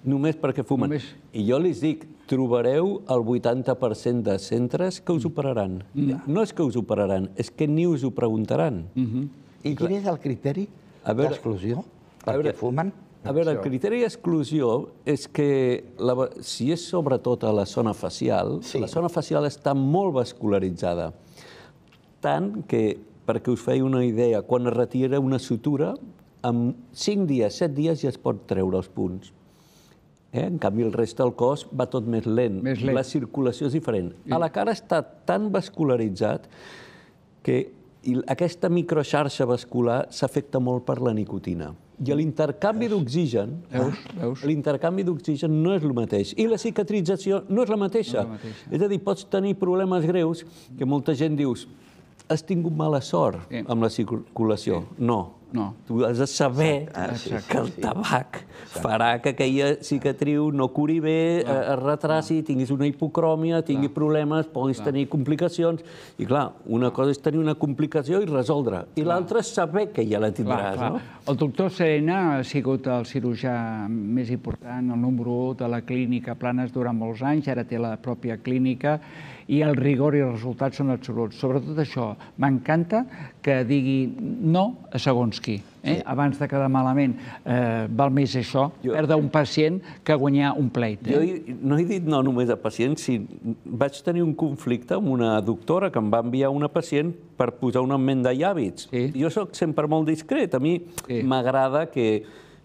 S4: Només perquè fumen. I jo els dic, trobareu el 80% de centres que us operaran. Mm. No és que us operaran, és que ni us ho preguntaran. Mhm. I quin és el criteri d'exclusió? Perquè fumen? A veure, el criteri d'exclusió és que la, si és sobretot a la zona facial, sí. la zona facial està molt vascularitzada. Tant que, perquè us feia una idea, quan es retira una sutura, en 5 dies, 7 dies ja es pot treure els punts. Eh? En canvi, el reste del cos va tot més lent. Més lent. La circulació és diferent. A la cara està tan vascularitzat que aquesta microxarxa vascular s'afecta molt per la nicotina. I l'intercanvi d'oxigen... Veus? Veus? L'intercanvi d'oxigen no és el mateix. I la cicatrització no és la mateixa. és, a dir, pots tenir problemes greus que molta gent dius has tingut mala sort amb la circulació. No, no. Tu has de saber ah, sí, que el tabac sí. farà que aquella cicatriu no curi bé, clar. Eh, es retraci, tinguis una hipocròmia, tingui clar. problemes, puguis clar. tenir complicacions. I clar, una cosa és tenir una complicació i resoldre, i l'altra és saber que ja la tindràs. Clar, clar. No?
S1: El doctor Serena ha sigut el cirurgià més important, el número 1 de la clínica Planes durant molts anys, ara té la pròpia clínica, i el rigor i els resultats són absoluts. Sobretot això, m'encanta que digui no a segons qui. Eh? Abans de quedar malament, eh, val més això, perdre un pacient, que guanyar un
S4: pleit. Eh? Jo no he dit no només a pacients, si vaig tenir un conflicte amb una doctora que em va enviar una pacient per posar un augment d'hàbits. Jo sóc sempre molt discret, a mi m'agrada que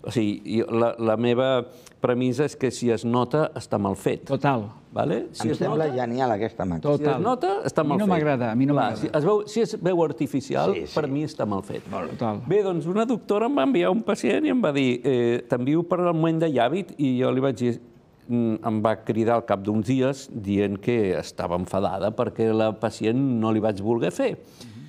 S4: o sigui, la, la meva premissa és que si es nota, està mal fet. Total. Vale? Si em es sembla nota, genial aquesta màquina. Total. Si es nota, està mal fet. A mi no m'agrada, a mi no m'agrada. Si, es veu, si es veu artificial, sí, sí. per mi està mal fet. Total. Bé, doncs una doctora em va enviar un pacient i em va dir eh, t'envio per al moment de llàbit i jo li vaig dir mm, em va cridar al cap d'uns dies dient que estava enfadada perquè la pacient no li vaig voler fer. Mm -hmm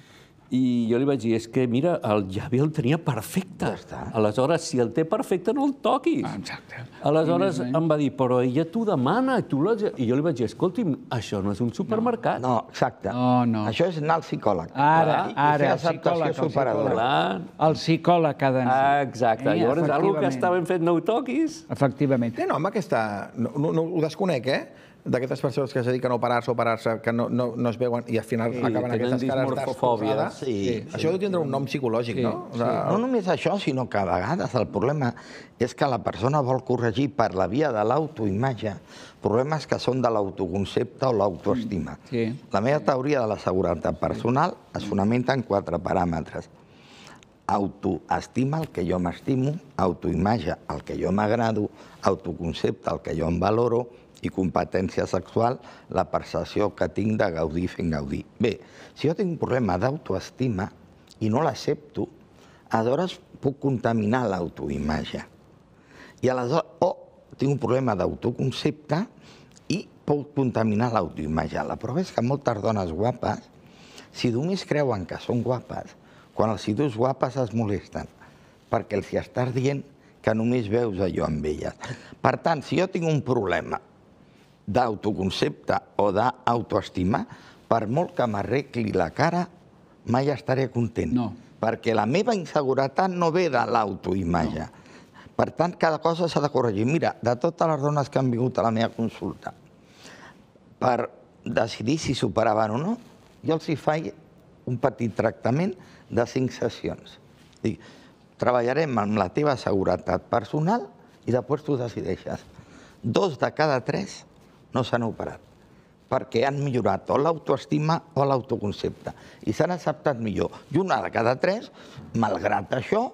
S4: i jo li vaig dir, és que mira, el llavi el tenia perfecte. Ja Aleshores, si el té perfecte, no el toquis. Ah, exacte. Aleshores em va dir, però ella t'ho demana. I, tu I jo li vaig dir, escolti'm, això no és un supermercat. No, no exacte. No, no. Això és anar al psicòleg.
S1: Ara, ara, el psicòleg, superadora. Clar. El psicòleg ha d'anar.
S3: Ah, exacte. Eh, Llavors, el que estàvem fent, no ho toquis. Efectivament.
S1: Té nom aquesta...
S2: No, no, no ho desconec, eh? d'aquestes persones que es dediquen a operar-se, operar-se, que no, no, no es veuen
S3: i al final sí, acaben aquestes cares d'escofòbies. Sí, sí. Això deu tindre un nom
S2: psicològic, sí, no? O sigui... Sí. No
S3: només això, sinó que a vegades el problema és que la persona vol corregir per la via de l'autoimatge problemes que són de l'autoconcepte o l'autoestima. Sí. La meva teoria de la seguretat personal es fonamenta en quatre paràmetres. Autoestima, el que jo m'estimo, autoimatge, el que jo m'agrado, autoconcepte, el que jo em valoro, i competència sexual la percepció que tinc de gaudir fent gaudir. Bé, si jo tinc un problema d'autoestima i no l'accepto, aleshores puc contaminar l'autoimatge. I aleshores, o tinc un problema d'autoconcepte i puc contaminar l'autoimatge. La prova és que moltes dones guapes, si només creuen que són guapes, quan els dius guapes es molesten, perquè els hi estàs dient que només veus allò amb elles. Per tant, si jo tinc un problema d'autoconcepte o d'autoestima, per molt que m'arregli la cara, mai estaré content. No. Perquè la meva inseguretat no ve de l'autoimatge. No. Per tant, cada cosa s'ha de corregir. Mira, de totes les dones que han vingut a la meva consulta, per decidir si superaven o no, jo els hi faig un petit tractament de cinc sessions. Dic, treballarem amb la teva seguretat personal i després tu decideixes. Dos de cada tres no s'han operat perquè han millorat o l'autoestima o l'autoconcepte i s'han acceptat millor. I una de cada tres, malgrat això,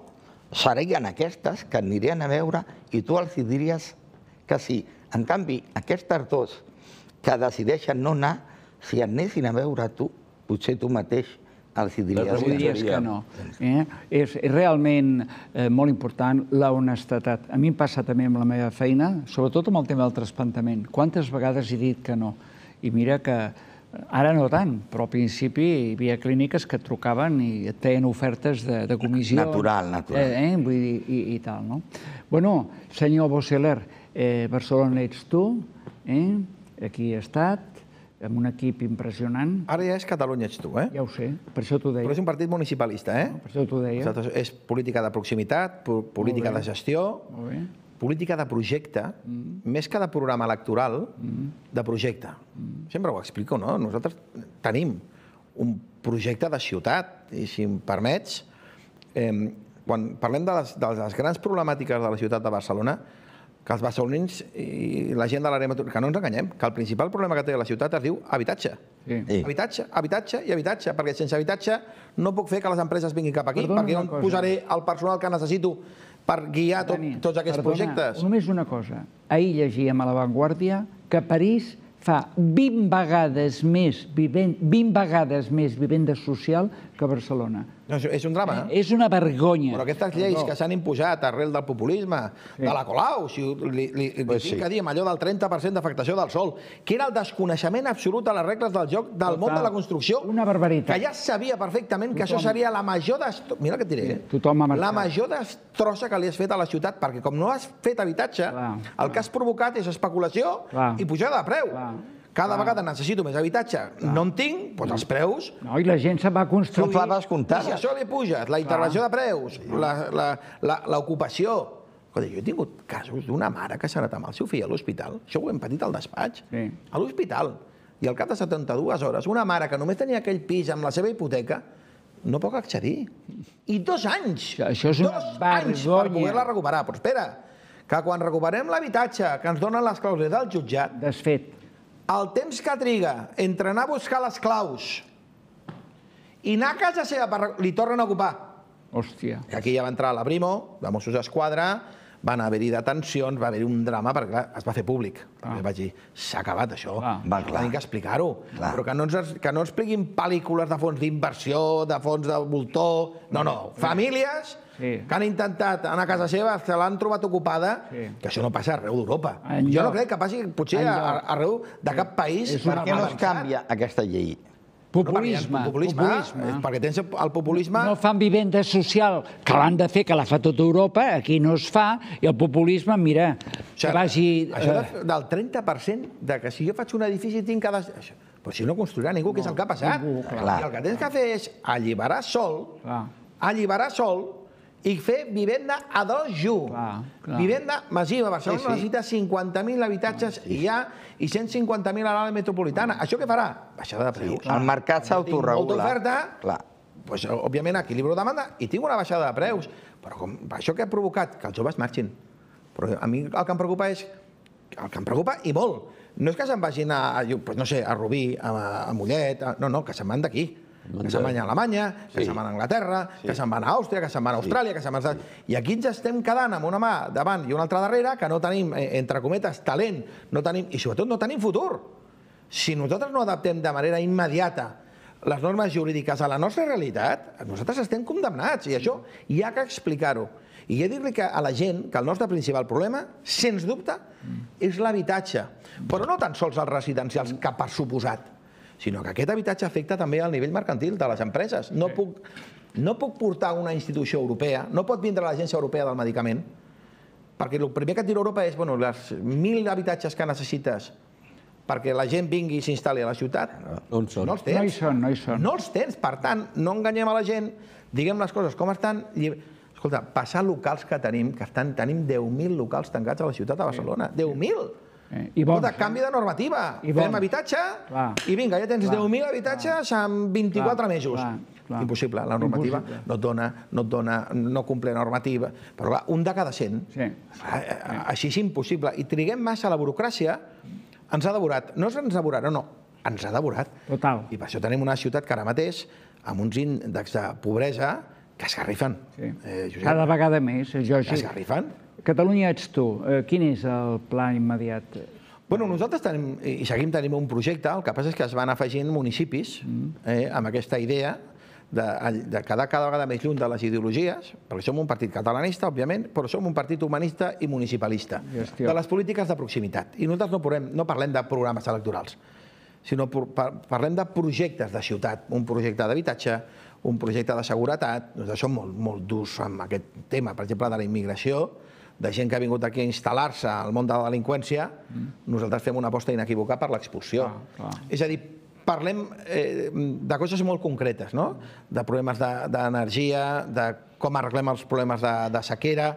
S3: serien aquestes que anirien a veure i tu els diries que sí. En canvi, aquestes dues que decideixen no anar, si anessin a veure tu, potser tu mateix els hi diries, diries que no. Eh? És, és realment
S1: eh, molt important la honestetat. A mi em passa també amb la meva feina, sobretot amb el tema del trasplantament. Quantes vegades he dit que no? I mira que eh, Ara no tant, però al principi hi havia clíniques que et trucaven i et feien ofertes de, de comissió. Natural, natural. Eh, eh? Vull dir, i, i tal, no? Bueno, senyor Bosseler, eh, Barcelona ets tu, eh? aquí he estat, amb un equip impressionant. Ara ja
S2: és Catalunya ets tu, eh? Ja ho sé, per això t'ho deia. Però és un partit municipalista, eh? No, per això t'ho deia. És política de proximitat, política de gestió, política de projecte, mm. més que de programa electoral, mm. de projecte. Mm. Sempre ho explico, no? Nosaltres tenim un projecte de ciutat, i si em permets, eh, quan parlem de les, de les grans problemàtiques de la ciutat de Barcelona, que els barcelonins i la gent de l'àrea metropolitana, que no ens enganyem, que el principal problema que té la ciutat es diu habitatge. Sí. sí. Habitatge, habitatge i habitatge, perquè sense habitatge no puc fer que les empreses vinguin cap aquí, Perdona perquè on posaré el personal que necessito per guiar tot, tots aquests perdona, projectes.
S1: Només una cosa. Ahir llegíem a La Vanguardia que París fa 20 vegades més, vivent, 20 vegades més vivenda social que Barcelona. No, és un drama. Eh, eh? És una vergonya. Però
S2: aquestes lleis no. que s'han imposat arrel del populisme, sí. de la Colau, si li, li, li pues sí. que diem allò del 30% d'afectació del sol, que era el desconeixement absolut a les regles del joc del Total. món de la construcció. Una barbaritat. Que ja sabia perfectament que això seria la major... Destro...
S1: Mira què et diré. Sí. Eh? Tothom ha marxat. La
S2: major destrossa que li has fet a la ciutat, perquè com no has fet habitatge, clar, el clar. que has provocat és especulació clar. i pujada de preu. Clar. Cada ah. vegada necessito més habitatge, ah.
S3: no en tinc, doncs els mm. preus... No, i la gent se va construir... Són flaves comptades. I si això
S2: li puja, la intervenció ah. de preus, l'ocupació... jo he tingut casos d'una mare que s'ha anat amb el seu fill a l'hospital, això ho hem patit al despatx, sí. a l'hospital, i al cap de 72 hores, una mare que només tenia aquell pis amb la seva hipoteca, no pot accedir. I dos anys! Això és dos anys per poder-la recuperar. Però espera, que quan recuperem l'habitatge que ens donen les clàusules del jutjat... Desfet el temps que triga entre anar a buscar les claus i anar a casa seva, per... li tornen a ocupar. Hòstia. I aquí ja va entrar la Primo, de Mossos d'Esquadra, van haver-hi detencions, va haver-hi un drama, perquè clar, es va fer públic. Ah. vaig dir, s'ha acabat això, ah. va, clar. hem d'explicar-ho. Però que no, ens, que no expliquin pel·lícules de fons d'inversió, de fons de voltor... No, no, famílies sí. que han intentat anar a casa seva, se l'han trobat ocupada, sí. que això no passa arreu d'Europa. Jo no crec que passi potser arreu de cap país. És per què no es
S3: canvia aquesta llei?
S1: Populisme. No, populisme, populisme. Perquè tens el populisme... No fan vivenda social, que l'han de fer, que la fa tota Europa, aquí no es fa, i el populisme, mira, o sigui, que vagi... Això eh.
S2: del 30% de que si jo faig un edifici tinc cada... Això, però si no construirà ningú, no, que és el que ha passat. Ningú, clar. I el que tens que fer és alliberar sol, clar. alliberar sol, i fer vivenda a dos junts. Clar, clar. Vivenda massiva. Barcelona sí, sí. necessita 50.000 habitatges sí. i ja i 150.000 a l'àrea metropolitana. Sí. Això què farà?
S3: Baixada de preus. Sí, el mercat
S2: s'autoregula. Molta oferta, pues, òbviament, equilibro de demanda i tinc una baixada de preus. Però com, això que ha provocat? Que els joves marxin. Però a mi el que em preocupa és... El que em preocupa, i molt, no és que se'n vagin a, a, pues, no sé, a Rubí, a, a Mollet, a, no, no, que se'n van d'aquí que se'n van a Alemanya, que se'n van a Anglaterra, que se'n van a Àustria, que se'n van a Austràlia, que se'n van a... I aquí ens estem quedant amb una mà davant i una altra darrere, que no tenim, eh, entre cometes, talent, no tenim... i sobretot no tenim futur. Si nosaltres no adaptem de manera immediata les normes jurídiques a la nostra realitat, nosaltres estem condemnats, i això hi ha que explicar-ho. I he dir-li a la gent que el nostre principal problema, sens dubte, mm. és l'habitatge. Però no tan sols els residencials, que per suposat sinó que aquest habitatge afecta també al nivell mercantil de les empreses. No, puc, no puc portar una institució europea, no pot vindre l'Agència Europea del Medicament, perquè el primer que et dirà Europa és, bueno, les mil habitatges que necessites perquè la gent vingui i s'instal·li a la ciutat, no, no els tens. No hi són, no hi són. No els tens, per tant, no enganyem a la gent, diguem les coses com estan... Escolta, passar locals que tenim, que estan, tenim 10.000 locals tancats a la ciutat de Barcelona, 10.000! Eh, I bons, Escolta, canvi de normativa. I Fem habitatge clar. i vinga, ja tens 10.000 habitatges clar. en 24 clar. mesos. Clar. Clar. Impossible, la normativa Impossible. no et dona, no et dona, no compleix normativa. Però clar, un de cada 100, sí. A, ah, eh, eh, així és impossible. I triguem massa la burocràcia, ens ha devorat. No ens ha devorat, no, no, ens ha devorat. Total. I per això tenim una ciutat que ara mateix, amb uns índexs de pobresa, que esgarrifen. Sí. Eh, Josep, cada
S1: vegada més, eh, Jordi. sí. Que esgarrifen. Catalunya ets tu. Eh, quin és el pla immediat?
S2: Bueno, nosaltres tenim, i seguim tenim un projecte, el que passa és que es van afegint municipis mm. eh, amb aquesta idea de, de quedar cada vegada més lluny de les ideologies, perquè som un partit catalanista, òbviament, però som un partit humanista i municipalista, Hòstia. de les polítiques de proximitat. I nosaltres no, podem, no parlem de programes electorals, sinó parlem de projectes de ciutat, un projecte d'habitatge, un projecte de seguretat. Nosaltres som molt, molt durs amb aquest tema, per exemple, de la immigració, de gent que ha vingut aquí a instal·lar-se al món de la delinqüència, mm. nosaltres fem una aposta inequívoca per l'expulsió. Ah, és a dir, parlem eh, de coses molt concretes, no? de problemes d'energia, de, de com arreglem els problemes de, de sequera,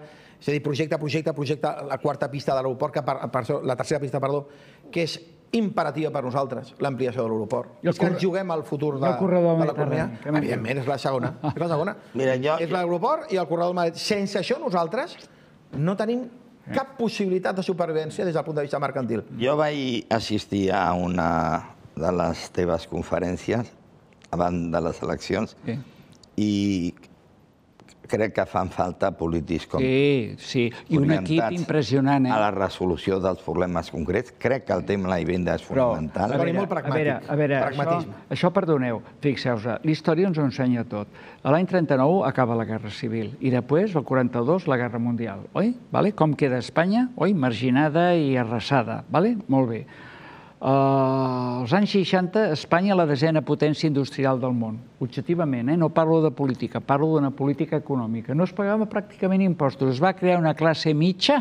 S2: és a dir, projecte, projecte, projecte, la quarta pista de l'aeroport, que per, la tercera pista, perdó, que és imperativa per nosaltres, l'ampliació de l'aeroport. És que ens juguem al futur de, de l'economia. Evidentment, és la segona. És la És l'aeroport i el corredor del Madrid. Sense això nosaltres no tenim cap possibilitat de supervivència des del punt de vista mercantil.
S3: Jo vaig assistir a una de les teves conferències abans de les eleccions i crec que fan falta polítics com... Sí, sí, i un equip impressionant, eh? ...a la resolució dels problemes concrets. Crec que el tema de la vivenda és fonamental. Però, a veure, molt pragmàtic.
S1: A veure, a veure això, això, perdoneu, fixeu-vos, eh, la història ens ho ensenya tot. L'any 39 acaba la Guerra Civil i després, el 42, la Guerra Mundial, oi? Vale? Com queda Espanya? Oi? Marginada i arrasada, vale? Molt bé als anys 60, Espanya la desena potència industrial del món, objectivament, eh? no parlo de política, parlo d'una política econòmica. No es pagava pràcticament impostos, es va crear una classe mitja,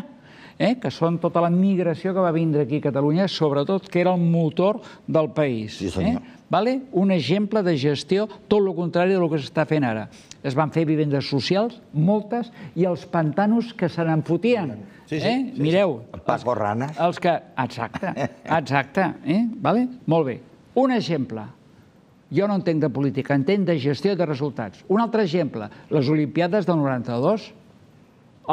S1: eh? que són tota la migració que va vindre aquí a Catalunya, sobretot que era el motor del país. Sí, eh? vale? Un exemple de gestió tot el contrari del que s'està fent ara. Es van fer vivendes socials, moltes, i els pantanos que se n'enfotien. Sí, Sí, sí, eh? sí, Mireu. Sí. Paco Ranas. Els que... Exacte, exacte. Eh? Vale? Molt bé. Un exemple. Jo no entenc de política, entenc de gestió de resultats. Un altre exemple, les Olimpiades del 92.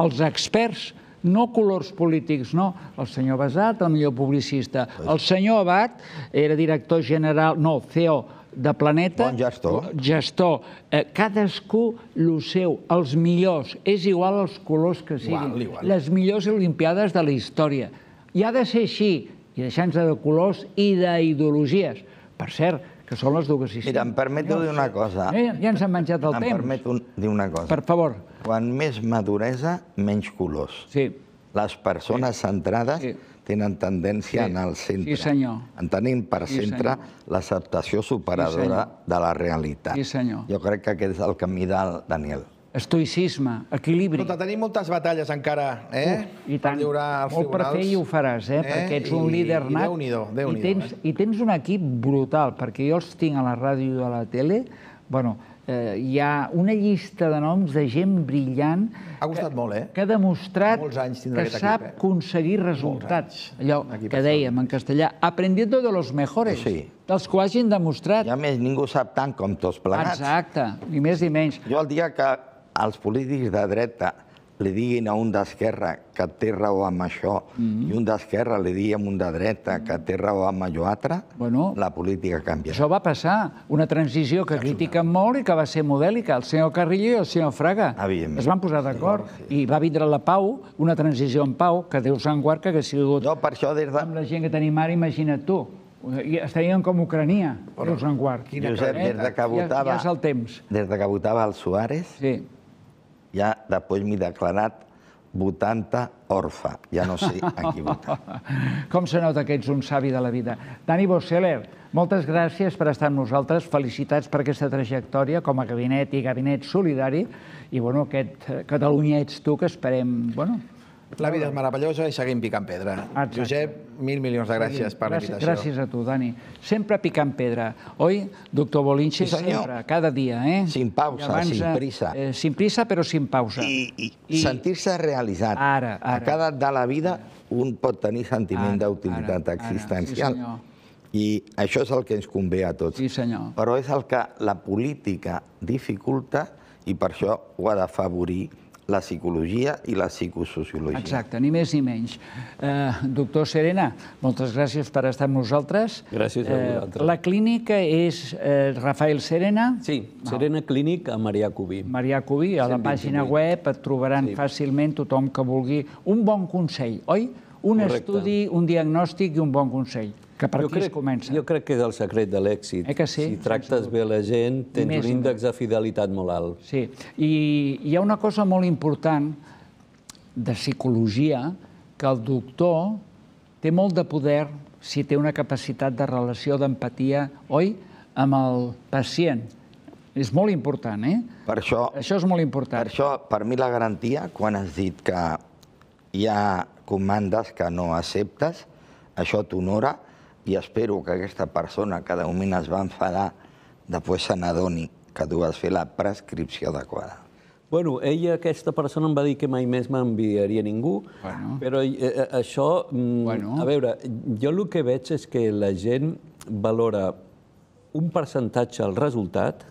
S1: Els experts, no colors polítics, no. El senyor Basat, el millor publicista. El senyor Abat era director general, no, CEO de planeta... Bon gestor. Gestor. Eh, cadascú el seu, els millors. És igual els colors que siguin. Igual, igual. Les millors Olimpiades de la història. I ha de ser així, i deixant-se de colors i d'ideologies. Per cert, que són les dues històries. Mira, em permeto dir una
S3: cosa. ja
S1: ens hem menjat el temps. Em
S3: permeto dir una cosa. Per favor. Quan més maduresa, menys colors. Sí. Les persones centrades tenen tendència sí. a anar al centre, sí, senyor. entenent per sí, centre l'acceptació superadora sí, de la realitat. Sí, senyor. Jo crec que aquest és el camí del Daniel.
S1: Estoicisme, equilibri.
S2: Escolta, tenim moltes batalles encara, eh? Uf, I tant. Per els Molt per fer i ho faràs, eh? eh? Perquè ets un I, líder nat. I Déu-n'hi-do, Déu-n'hi-do. I, tens,
S1: eh? I tens un equip brutal, perquè jo els tinc a la ràdio i a la tele, bueno, eh, hi ha una llista de noms de gent brillant... Ha que, molt, eh? Que ha demostrat que sap equip, eh? aconseguir resultats. Allò Aquí
S3: que dèiem en castellà, aprendiendo de los mejores, sí. dels que ho hagin demostrat. I a més, ningú sap tant com tots plegats. Exacte, ni més ni menys. Jo el dia que els polítics de dreta li diguin a un d'esquerra que té raó amb això mhm. i un d'esquerra li digui a un de dreta que té raó amb allò altre, la política canvia.
S1: Això va passar, una transició que critiquen molt i que va ser modèlica. El senyor Carrillo i el senyor Fraga es van posar d'acord i va vindre la pau, una transició en pau, que Déu se'n guard que hagués sigut no, per amb la gent que tenim ara, imagina't tu. Estarien com Ucrania, Déu se'n guard. Josep, des de que eh? votava, ja, és
S3: el temps. Des de que votava el Suárez, sí ja després m'he declarat votanta orfa. Ja no sé a qui votar. Com
S1: se nota que ets un savi de la vida. Dani Bosseler, moltes gràcies per estar amb nosaltres. Felicitats per aquesta trajectòria com a gabinet i gabinet solidari. I bueno, aquest eh, Catalunya ets tu que esperem bueno, la vida és meravellosa i seguim picant pedra. Exacte. Josep, mil milions de gràcies per l'invitació. Gràcies a tu, Dani. Sempre picant pedra, oi, doctor Bolinche?
S3: Sí, senyor. Sempre, cada dia, eh? Sin pausa, abans, sin eh, prisa. Eh, sin prisa, però sin pausa. I, i, I... sentir-se realitzat. Ara, ara. A cada de la vida un pot tenir sentiment d'utilitat existencial. Ara, sí, i això és el que ens convé a tots. Sí, senyor. Però és el que la política dificulta i per això ho ha de favorir la psicologia i la psicosociologia. Exacte,
S1: ni més ni menys. Eh, doctor Serena, moltes gràcies per estar amb nosaltres. Gràcies a eh, vosaltres. Eh, la clínica és eh, Rafael Serena? Sí,
S4: Serena no. Clínic a Marià Cubí.
S1: Marià Cubí, a la pàgina web et trobaran sí. fàcilment tothom que vulgui. Un bon consell, oi? Un Correcte. estudi, un diagnòstic i un bon consell que per jo aquí crec, es
S4: comença. Jo crec que és el secret de l'èxit. Eh si tractes bé la gent, tens un índex de fidelitat molt alt. Sí, i
S1: hi ha una cosa molt important de psicologia, que el doctor té molt de poder si té una capacitat de relació, d'empatia, oi?, amb el
S3: pacient. És molt important, eh? Per això, això és molt important. Per això, per mi, la garantia, quan has dit que hi ha comandes que no acceptes, això t'honora, i espero que aquesta persona que de moment es va enfadar després se n'adoni que tu vas fer la prescripció adequada.
S4: Bueno, ella, aquesta persona, em va dir que mai més m'enviaria ningú, bueno. però eh, eh això... Mm, bueno. A veure, jo el que veig és que la gent valora un percentatge al resultat,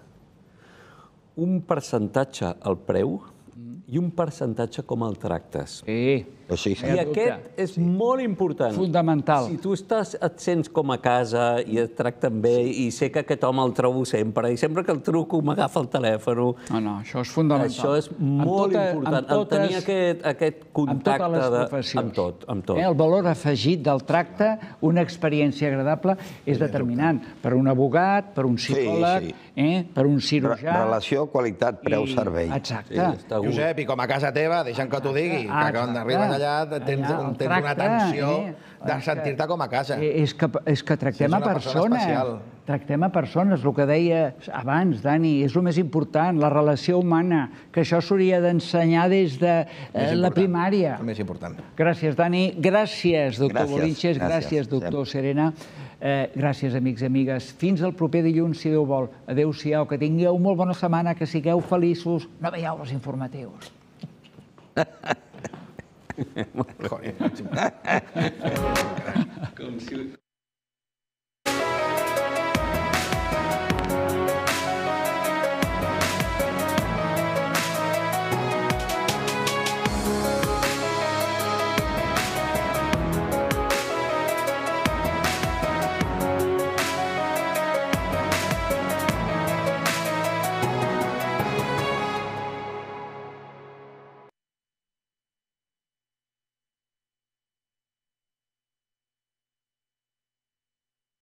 S4: un percentatge al preu, Mm-hmm. i un percentatge com el tractes. Sí. O I aquest és molt important. Fundamental. Si tu estàs, et sents com a casa i et tracten bé i sé que aquest home el trobo sempre i sempre que el truco m'agafa el telèfon... No, no, això és fundamental. Això és molt tota- important, En tenir aquest, aquest contacte... Amb totes les professions. De, amb tot, amb tot.
S1: Eh, el valor afegit del tracte, una experiència agradable, és determinant per un abogat, per un psicòleg,
S3: Eh, per un cirurgià... Relació qualitat-preu-servei. Exacte. Josep, i com a casa
S2: teva, deixa'm que t'ho digui, ah, que quan arribes allà tens, allà, tens tracte, una tensió eh? de sentir-te
S1: com a casa. Eh, és que, és que tractem és a persones. Persona tractem a persones, el que deia abans, Dani, és el més important, la relació humana, que això s'hauria d'ensenyar des de eh, la primària. El més important. Gràcies, Dani. Gràcies, doctor gràcies, Bolinches. Gràcies, gràcies doctor Serena. Eh, gràcies, amics i amigues. Fins al proper dilluns, si Déu vol. Adéu-siau, que tingueu molt bona setmana, que sigueu feliços. No veieu els informatius.
S4: Joder,